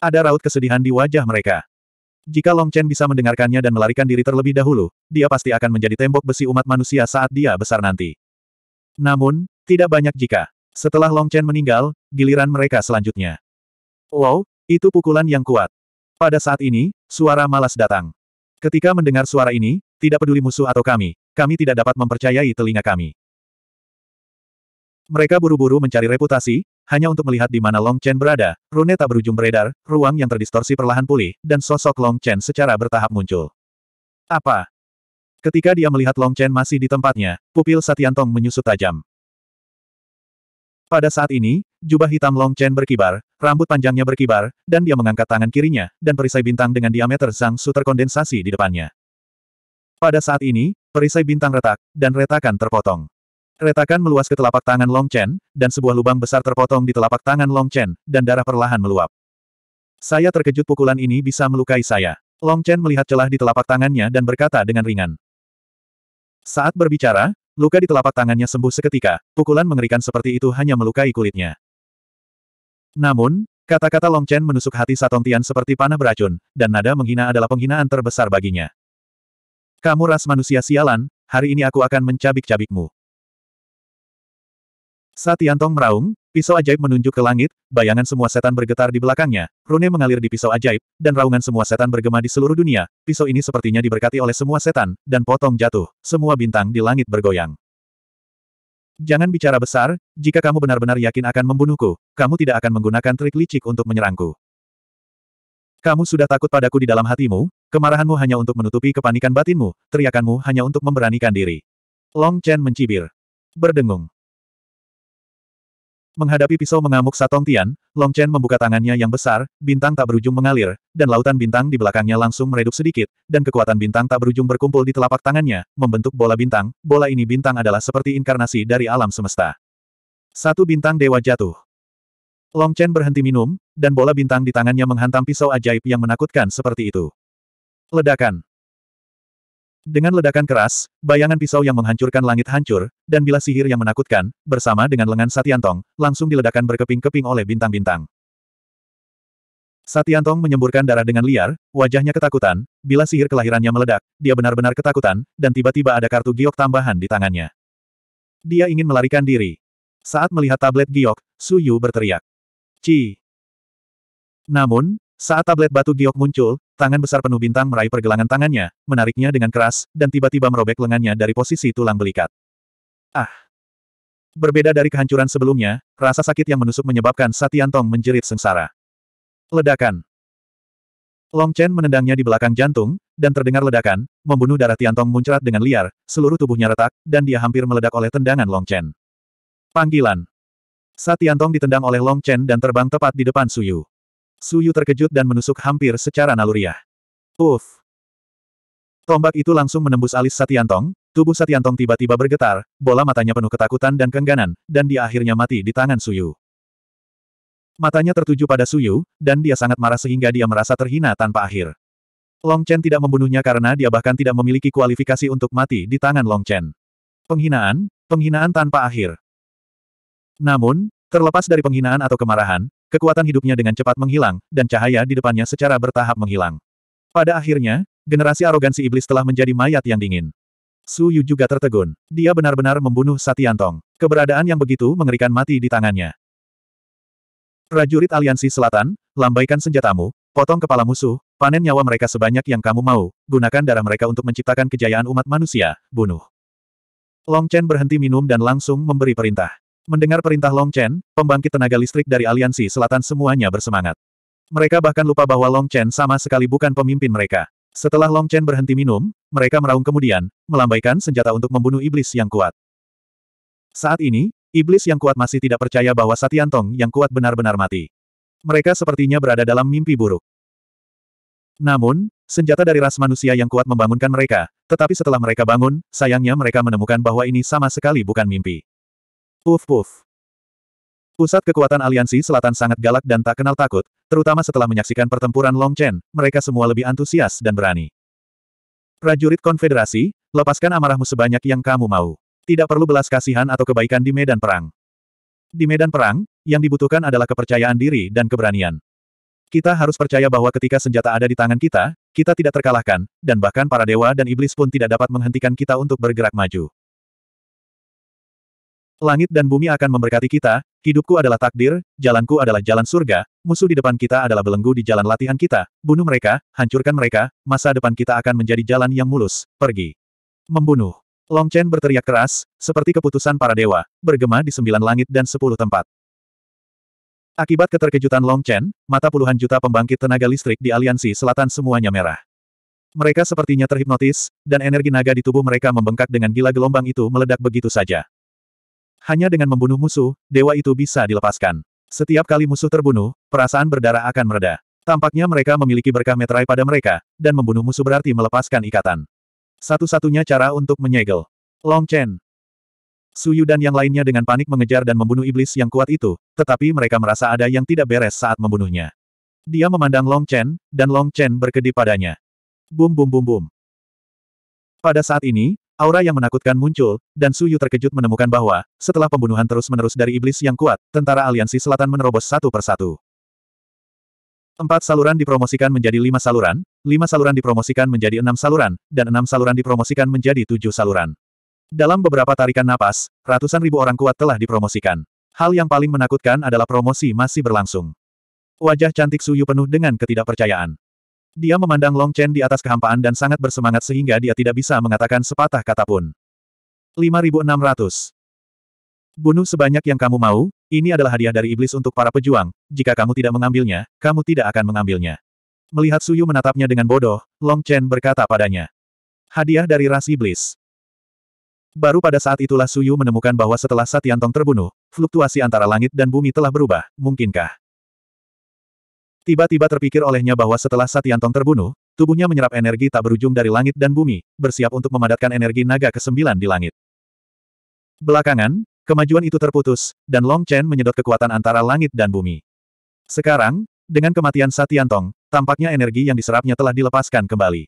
Ada raut kesedihan di wajah mereka. Jika Long Chen bisa mendengarkannya dan melarikan diri terlebih dahulu, dia pasti akan menjadi tembok besi umat manusia saat dia besar nanti. Namun, tidak banyak jika. Setelah Long Chen meninggal, giliran mereka selanjutnya. Wow, itu pukulan yang kuat. Pada saat ini, suara malas datang. Ketika mendengar suara ini, tidak peduli musuh atau kami, kami tidak dapat mempercayai telinga kami. Mereka buru-buru mencari reputasi, hanya untuk melihat di mana Long Chen berada, rune tak berujung beredar, ruang yang terdistorsi perlahan pulih, dan sosok Long Chen secara bertahap muncul. Apa? Ketika dia melihat Long Chen masih di tempatnya, pupil Satyantong menyusut tajam. Pada saat ini, jubah hitam Long Chen berkibar, rambut panjangnya berkibar, dan dia mengangkat tangan kirinya, dan perisai bintang dengan diameter Zhang Su terkondensasi di depannya. Pada saat ini, perisai bintang retak, dan retakan terpotong. Retakan meluas ke telapak tangan Long Chen, dan sebuah lubang besar terpotong di telapak tangan Long Chen, dan darah perlahan meluap. Saya terkejut pukulan ini bisa melukai saya. Long Chen melihat celah di telapak tangannya dan berkata dengan ringan. Saat berbicara, luka di telapak tangannya sembuh seketika, pukulan mengerikan seperti itu hanya melukai kulitnya. Namun, kata-kata Long Chen menusuk hati Satong Tian seperti panah beracun, dan nada menghina adalah penghinaan terbesar baginya. Kamu ras manusia sialan, hari ini aku akan mencabik-cabikmu. Saat Yantong meraung, pisau ajaib menunjuk ke langit, bayangan semua setan bergetar di belakangnya, rune mengalir di pisau ajaib, dan raungan semua setan bergema di seluruh dunia, pisau ini sepertinya diberkati oleh semua setan, dan potong jatuh, semua bintang di langit bergoyang. Jangan bicara besar, jika kamu benar-benar yakin akan membunuhku, kamu tidak akan menggunakan trik licik untuk menyerangku. Kamu sudah takut padaku di dalam hatimu, kemarahanmu hanya untuk menutupi kepanikan batinmu, teriakanmu hanya untuk memberanikan diri. Long Chen mencibir. Berdengung. Menghadapi pisau mengamuk Satong Tian, Long Chen membuka tangannya yang besar, bintang tak berujung mengalir, dan lautan bintang di belakangnya langsung meredup sedikit, dan kekuatan bintang tak berujung berkumpul di telapak tangannya, membentuk bola bintang, bola ini bintang adalah seperti inkarnasi dari alam semesta. Satu bintang dewa jatuh. Long Chen berhenti minum, dan bola bintang di tangannya menghantam pisau ajaib yang menakutkan seperti itu. Ledakan. Dengan ledakan keras, bayangan pisau yang menghancurkan langit hancur, dan bila sihir yang menakutkan, bersama dengan lengan Satyantong, langsung diledakan berkeping-keping oleh bintang-bintang. Satyantong menyemburkan darah dengan liar, wajahnya ketakutan, bila sihir kelahirannya meledak, dia benar-benar ketakutan, dan tiba-tiba ada kartu giok tambahan di tangannya. Dia ingin melarikan diri. Saat melihat tablet giok, Suyu berteriak. Ci. Namun, saat tablet batu giok muncul, tangan besar penuh bintang meraih pergelangan tangannya, menariknya dengan keras, dan tiba-tiba merobek lengannya dari posisi tulang belikat. Ah! Berbeda dari kehancuran sebelumnya, rasa sakit yang menusuk menyebabkan Tong menjerit sengsara. Ledakan. Long Chen menendangnya di belakang jantung, dan terdengar ledakan, membunuh darah Tiantong muncrat dengan liar, seluruh tubuhnya retak, dan dia hampir meledak oleh tendangan Long Chen. Panggilan. Tong ditendang oleh Long Chen dan terbang tepat di depan Suyu. Suyu terkejut dan menusuk hampir secara naluriah. Uff! Tombak itu langsung menembus alis Satiantong, tubuh Satiantong tiba-tiba bergetar, bola matanya penuh ketakutan dan kengganan, dan dia akhirnya mati di tangan Suyu. Matanya tertuju pada Suyu, dan dia sangat marah sehingga dia merasa terhina tanpa akhir. Long Chen tidak membunuhnya karena dia bahkan tidak memiliki kualifikasi untuk mati di tangan Long Chen. Penghinaan, penghinaan tanpa akhir. Namun, terlepas dari penghinaan atau kemarahan, Kekuatan hidupnya dengan cepat menghilang, dan cahaya di depannya secara bertahap menghilang. Pada akhirnya, generasi arogansi iblis telah menjadi mayat yang dingin. Su Yu juga tertegun. Dia benar-benar membunuh Satyantong. Keberadaan yang begitu mengerikan mati di tangannya. Prajurit Aliansi Selatan, lambaikan senjatamu, potong kepala musuh, panen nyawa mereka sebanyak yang kamu mau, gunakan darah mereka untuk menciptakan kejayaan umat manusia, bunuh. Long Chen berhenti minum dan langsung memberi perintah. Mendengar perintah Long Chen, pembangkit tenaga listrik dari Aliansi Selatan semuanya bersemangat. Mereka bahkan lupa bahwa Long Chen sama sekali bukan pemimpin mereka. Setelah Long Chen berhenti minum, mereka meraung kemudian, melambaikan senjata untuk membunuh iblis yang kuat. Saat ini, iblis yang kuat masih tidak percaya bahwa Satiantong yang kuat benar-benar mati. Mereka sepertinya berada dalam mimpi buruk. Namun, senjata dari ras manusia yang kuat membangunkan mereka, tetapi setelah mereka bangun, sayangnya mereka menemukan bahwa ini sama sekali bukan mimpi. Puf puf. Pusat kekuatan aliansi selatan sangat galak dan tak kenal takut, terutama setelah menyaksikan pertempuran Long Chen, mereka semua lebih antusias dan berani. Prajurit konfederasi, lepaskan amarahmu sebanyak yang kamu mau. Tidak perlu belas kasihan atau kebaikan di medan perang. Di medan perang, yang dibutuhkan adalah kepercayaan diri dan keberanian. Kita harus percaya bahwa ketika senjata ada di tangan kita, kita tidak terkalahkan, dan bahkan para dewa dan iblis pun tidak dapat menghentikan kita untuk bergerak maju. Langit dan bumi akan memberkati kita, hidupku adalah takdir, jalanku adalah jalan surga, musuh di depan kita adalah belenggu di jalan latihan kita, bunuh mereka, hancurkan mereka, masa depan kita akan menjadi jalan yang mulus, pergi. Membunuh. Long Chen berteriak keras, seperti keputusan para dewa, bergema di sembilan langit dan sepuluh tempat. Akibat keterkejutan Long Chen, mata puluhan juta pembangkit tenaga listrik di aliansi selatan semuanya merah. Mereka sepertinya terhipnotis, dan energi naga di tubuh mereka membengkak dengan gila gelombang itu meledak begitu saja. Hanya dengan membunuh musuh, dewa itu bisa dilepaskan. Setiap kali musuh terbunuh, perasaan berdarah akan mereda. Tampaknya mereka memiliki berkah meterai pada mereka, dan membunuh musuh berarti melepaskan ikatan. Satu-satunya cara untuk menyegel. Long Chen. Suyu dan yang lainnya dengan panik mengejar dan membunuh iblis yang kuat itu, tetapi mereka merasa ada yang tidak beres saat membunuhnya. Dia memandang Long Chen, dan Long Chen berkedip padanya. Bum bum bum bum. Pada saat ini, Aura yang menakutkan muncul, dan Suyu terkejut menemukan bahwa, setelah pembunuhan terus-menerus dari iblis yang kuat, tentara aliansi selatan menerobos satu persatu. Empat saluran dipromosikan menjadi lima saluran, lima saluran dipromosikan menjadi enam saluran, dan enam saluran dipromosikan menjadi tujuh saluran. Dalam beberapa tarikan napas, ratusan ribu orang kuat telah dipromosikan. Hal yang paling menakutkan adalah promosi masih berlangsung. Wajah cantik Suyu penuh dengan ketidakpercayaan. Dia memandang Long Chen di atas kehampaan dan sangat bersemangat sehingga dia tidak bisa mengatakan sepatah kata pun. 5600. Bunuh sebanyak yang kamu mau, ini adalah hadiah dari iblis untuk para pejuang, jika kamu tidak mengambilnya, kamu tidak akan mengambilnya. Melihat Suyu menatapnya dengan bodoh, Long Chen berkata padanya. Hadiah dari ras iblis. Baru pada saat itulah Suyu menemukan bahwa setelah Satyantong terbunuh, fluktuasi antara langit dan bumi telah berubah, mungkinkah? Tiba-tiba terpikir olehnya bahwa setelah Satyantong terbunuh, tubuhnya menyerap energi tak berujung dari langit dan bumi, bersiap untuk memadatkan energi naga kesembilan di langit. Belakangan, kemajuan itu terputus, dan Long Chen menyedot kekuatan antara langit dan bumi. Sekarang, dengan kematian Satyantong, tampaknya energi yang diserapnya telah dilepaskan kembali.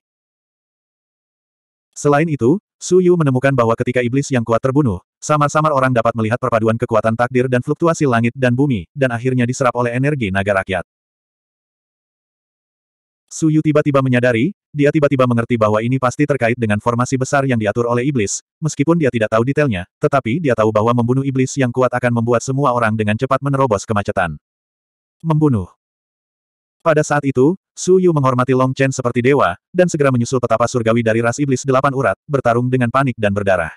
Selain itu, Su Yu menemukan bahwa ketika iblis yang kuat terbunuh, samar-samar orang dapat melihat perpaduan kekuatan takdir dan fluktuasi langit dan bumi, dan akhirnya diserap oleh energi naga rakyat. Suyu tiba-tiba menyadari, dia tiba-tiba mengerti bahwa ini pasti terkait dengan formasi besar yang diatur oleh iblis, meskipun dia tidak tahu detailnya, tetapi dia tahu bahwa membunuh iblis yang kuat akan membuat semua orang dengan cepat menerobos kemacetan. Membunuh. Pada saat itu, Su Yu menghormati Long Chen seperti dewa, dan segera menyusul petapa surgawi dari ras iblis delapan urat, bertarung dengan panik dan berdarah.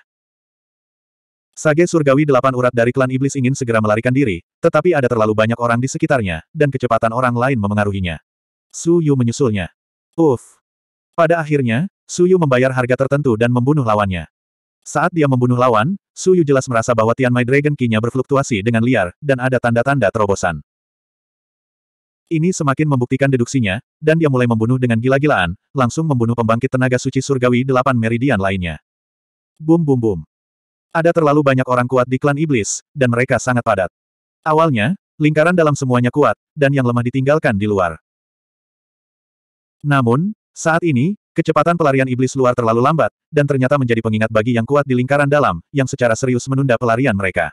Sage surgawi delapan urat dari klan iblis ingin segera melarikan diri, tetapi ada terlalu banyak orang di sekitarnya, dan kecepatan orang lain memengaruhinya. Su Yu menyusulnya. Uff. Pada akhirnya, Su Yu membayar harga tertentu dan membunuh lawannya. Saat dia membunuh lawan, Su Yu jelas merasa bahwa Tian Mai Dragon Key-nya berfluktuasi dengan liar, dan ada tanda-tanda terobosan. Ini semakin membuktikan deduksinya, dan dia mulai membunuh dengan gila-gilaan, langsung membunuh pembangkit tenaga suci surgawi delapan meridian lainnya. Bum bum bum. Ada terlalu banyak orang kuat di klan iblis, dan mereka sangat padat. Awalnya, lingkaran dalam semuanya kuat, dan yang lemah ditinggalkan di luar. Namun, saat ini, kecepatan pelarian iblis luar terlalu lambat, dan ternyata menjadi pengingat bagi yang kuat di lingkaran dalam, yang secara serius menunda pelarian mereka.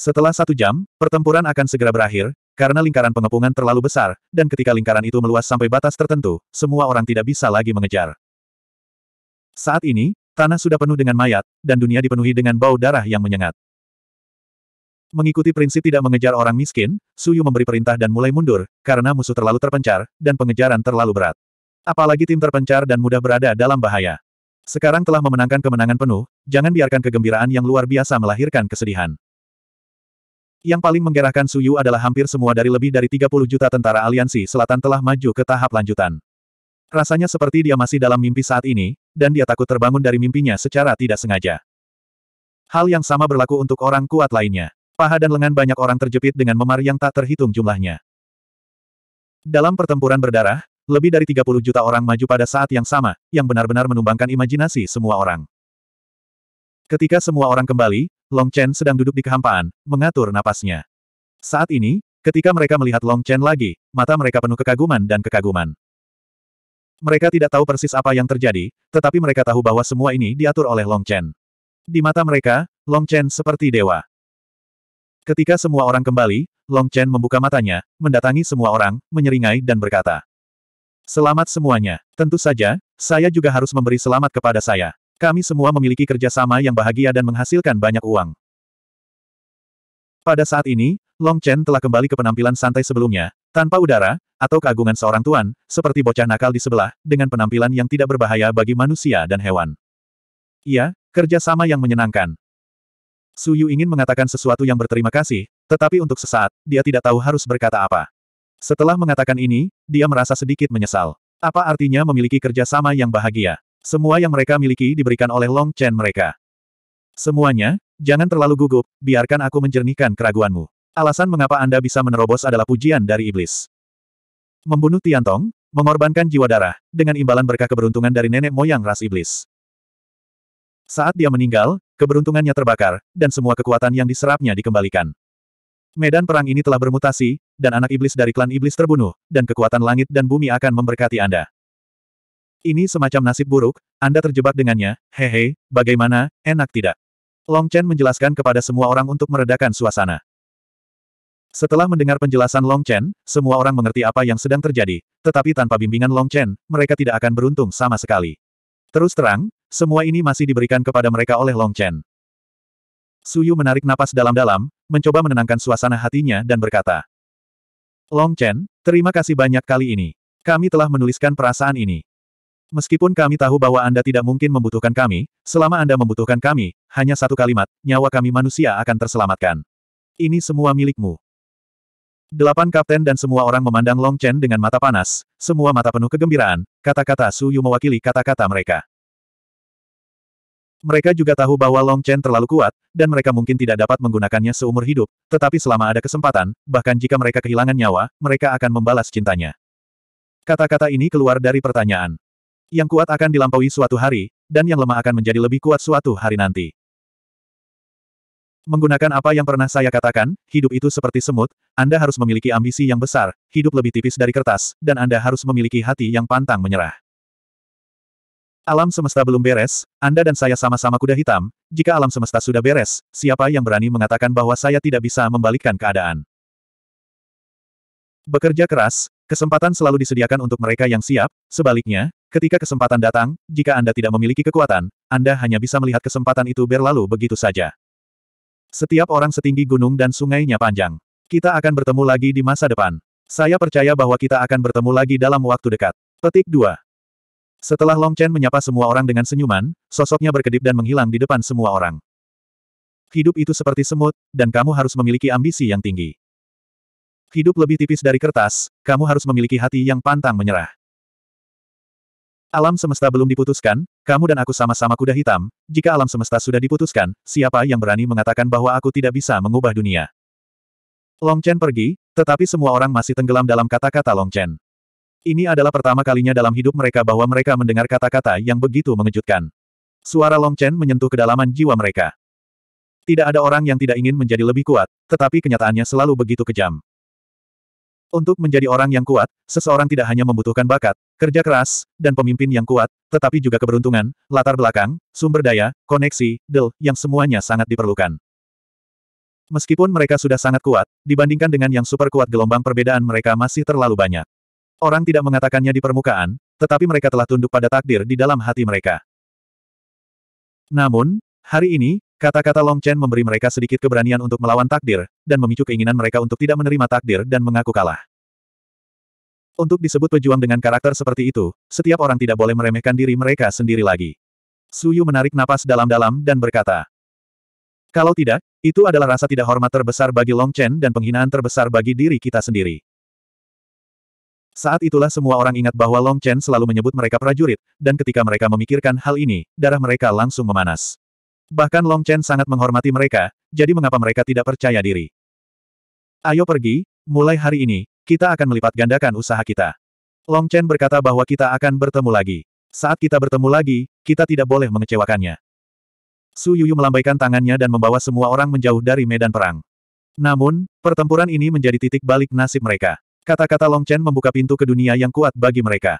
Setelah satu jam, pertempuran akan segera berakhir, karena lingkaran pengepungan terlalu besar, dan ketika lingkaran itu meluas sampai batas tertentu, semua orang tidak bisa lagi mengejar. Saat ini, tanah sudah penuh dengan mayat, dan dunia dipenuhi dengan bau darah yang menyengat. Mengikuti prinsip tidak mengejar orang miskin, Suyu memberi perintah dan mulai mundur, karena musuh terlalu terpencar, dan pengejaran terlalu berat. Apalagi tim terpencar dan mudah berada dalam bahaya. Sekarang telah memenangkan kemenangan penuh, jangan biarkan kegembiraan yang luar biasa melahirkan kesedihan. Yang paling menggerahkan Suyu adalah hampir semua dari lebih dari 30 juta tentara aliansi selatan telah maju ke tahap lanjutan. Rasanya seperti dia masih dalam mimpi saat ini, dan dia takut terbangun dari mimpinya secara tidak sengaja. Hal yang sama berlaku untuk orang kuat lainnya. Paha dan lengan banyak orang terjepit dengan memar yang tak terhitung jumlahnya. Dalam pertempuran berdarah, lebih dari 30 juta orang maju pada saat yang sama, yang benar-benar menumbangkan imajinasi semua orang. Ketika semua orang kembali, Long Chen sedang duduk di kehampaan, mengatur napasnya. Saat ini, ketika mereka melihat Long Chen lagi, mata mereka penuh kekaguman dan kekaguman. Mereka tidak tahu persis apa yang terjadi, tetapi mereka tahu bahwa semua ini diatur oleh Long Chen. Di mata mereka, Long Chen seperti dewa. Ketika semua orang kembali, Long Chen membuka matanya, mendatangi semua orang, menyeringai dan berkata. Selamat semuanya. Tentu saja, saya juga harus memberi selamat kepada saya. Kami semua memiliki kerjasama yang bahagia dan menghasilkan banyak uang. Pada saat ini, Long Chen telah kembali ke penampilan santai sebelumnya, tanpa udara, atau keagungan seorang tuan, seperti bocah nakal di sebelah, dengan penampilan yang tidak berbahaya bagi manusia dan hewan. Iya, kerjasama yang menyenangkan. Suyu ingin mengatakan sesuatu yang berterima kasih, tetapi untuk sesaat, dia tidak tahu harus berkata apa. Setelah mengatakan ini, dia merasa sedikit menyesal. Apa artinya memiliki kerjasama yang bahagia? Semua yang mereka miliki diberikan oleh Long Chen mereka. Semuanya, jangan terlalu gugup, biarkan aku menjernihkan keraguanmu. Alasan mengapa Anda bisa menerobos adalah pujian dari iblis. Membunuh Tian Tong, mengorbankan jiwa darah, dengan imbalan berkah keberuntungan dari nenek moyang ras iblis. Saat dia meninggal, Keberuntungannya terbakar, dan semua kekuatan yang diserapnya dikembalikan. Medan perang ini telah bermutasi, dan anak iblis dari klan iblis terbunuh, dan kekuatan langit dan bumi akan memberkati Anda. Ini semacam nasib buruk, Anda terjebak dengannya, hehe, bagaimana, enak tidak? Long Chen menjelaskan kepada semua orang untuk meredakan suasana. Setelah mendengar penjelasan Long Chen, semua orang mengerti apa yang sedang terjadi, tetapi tanpa bimbingan Long Chen, mereka tidak akan beruntung sama sekali. Terus terang, semua ini masih diberikan kepada mereka oleh Long Chen. Suyu menarik napas dalam-dalam, mencoba menenangkan suasana hatinya dan berkata, Long Chen, terima kasih banyak kali ini. Kami telah menuliskan perasaan ini. Meskipun kami tahu bahwa Anda tidak mungkin membutuhkan kami, selama Anda membutuhkan kami, hanya satu kalimat, nyawa kami manusia akan terselamatkan. Ini semua milikmu. Delapan kapten dan semua orang memandang Long Chen dengan mata panas, semua mata penuh kegembiraan, kata-kata Su Yu mewakili kata-kata mereka. Mereka juga tahu bahwa Long Chen terlalu kuat, dan mereka mungkin tidak dapat menggunakannya seumur hidup, tetapi selama ada kesempatan, bahkan jika mereka kehilangan nyawa, mereka akan membalas cintanya. Kata-kata ini keluar dari pertanyaan. Yang kuat akan dilampaui suatu hari, dan yang lemah akan menjadi lebih kuat suatu hari nanti. Menggunakan apa yang pernah saya katakan, hidup itu seperti semut, Anda harus memiliki ambisi yang besar, hidup lebih tipis dari kertas, dan Anda harus memiliki hati yang pantang menyerah. Alam semesta belum beres, Anda dan saya sama-sama kuda hitam, jika alam semesta sudah beres, siapa yang berani mengatakan bahwa saya tidak bisa membalikkan keadaan? Bekerja keras, kesempatan selalu disediakan untuk mereka yang siap, sebaliknya, ketika kesempatan datang, jika Anda tidak memiliki kekuatan, Anda hanya bisa melihat kesempatan itu berlalu begitu saja. Setiap orang setinggi gunung dan sungainya panjang. Kita akan bertemu lagi di masa depan. Saya percaya bahwa kita akan bertemu lagi dalam waktu dekat. Petik 2. Setelah Long Chen menyapa semua orang dengan senyuman, sosoknya berkedip dan menghilang di depan semua orang. Hidup itu seperti semut, dan kamu harus memiliki ambisi yang tinggi. Hidup lebih tipis dari kertas, kamu harus memiliki hati yang pantang menyerah. Alam semesta belum diputuskan, kamu dan aku sama-sama kuda hitam, jika alam semesta sudah diputuskan, siapa yang berani mengatakan bahwa aku tidak bisa mengubah dunia? Long Chen pergi, tetapi semua orang masih tenggelam dalam kata-kata Long Chen. Ini adalah pertama kalinya dalam hidup mereka bahwa mereka mendengar kata-kata yang begitu mengejutkan. Suara Long Chen menyentuh kedalaman jiwa mereka. Tidak ada orang yang tidak ingin menjadi lebih kuat, tetapi kenyataannya selalu begitu kejam. Untuk menjadi orang yang kuat, seseorang tidak hanya membutuhkan bakat, kerja keras, dan pemimpin yang kuat, tetapi juga keberuntungan, latar belakang, sumber daya, koneksi, del, yang semuanya sangat diperlukan. Meskipun mereka sudah sangat kuat, dibandingkan dengan yang super kuat gelombang perbedaan mereka masih terlalu banyak. Orang tidak mengatakannya di permukaan, tetapi mereka telah tunduk pada takdir di dalam hati mereka. Namun, hari ini, kata-kata Long Chen memberi mereka sedikit keberanian untuk melawan takdir, dan memicu keinginan mereka untuk tidak menerima takdir dan mengaku kalah. Untuk disebut pejuang dengan karakter seperti itu, setiap orang tidak boleh meremehkan diri mereka sendiri lagi. Suyu menarik napas dalam-dalam dan berkata, Kalau tidak, itu adalah rasa tidak hormat terbesar bagi Long Chen dan penghinaan terbesar bagi diri kita sendiri. Saat itulah semua orang ingat bahwa Long Chen selalu menyebut mereka prajurit, dan ketika mereka memikirkan hal ini, darah mereka langsung memanas. Bahkan Long Chen sangat menghormati mereka, jadi mengapa mereka tidak percaya diri? Ayo pergi, mulai hari ini, kita akan melipat gandakan usaha kita. Long Chen berkata bahwa kita akan bertemu lagi. Saat kita bertemu lagi, kita tidak boleh mengecewakannya. Su Yuyu melambaikan tangannya dan membawa semua orang menjauh dari medan perang. Namun, pertempuran ini menjadi titik balik nasib mereka. Kata-kata Long Chen membuka pintu ke dunia yang kuat bagi mereka.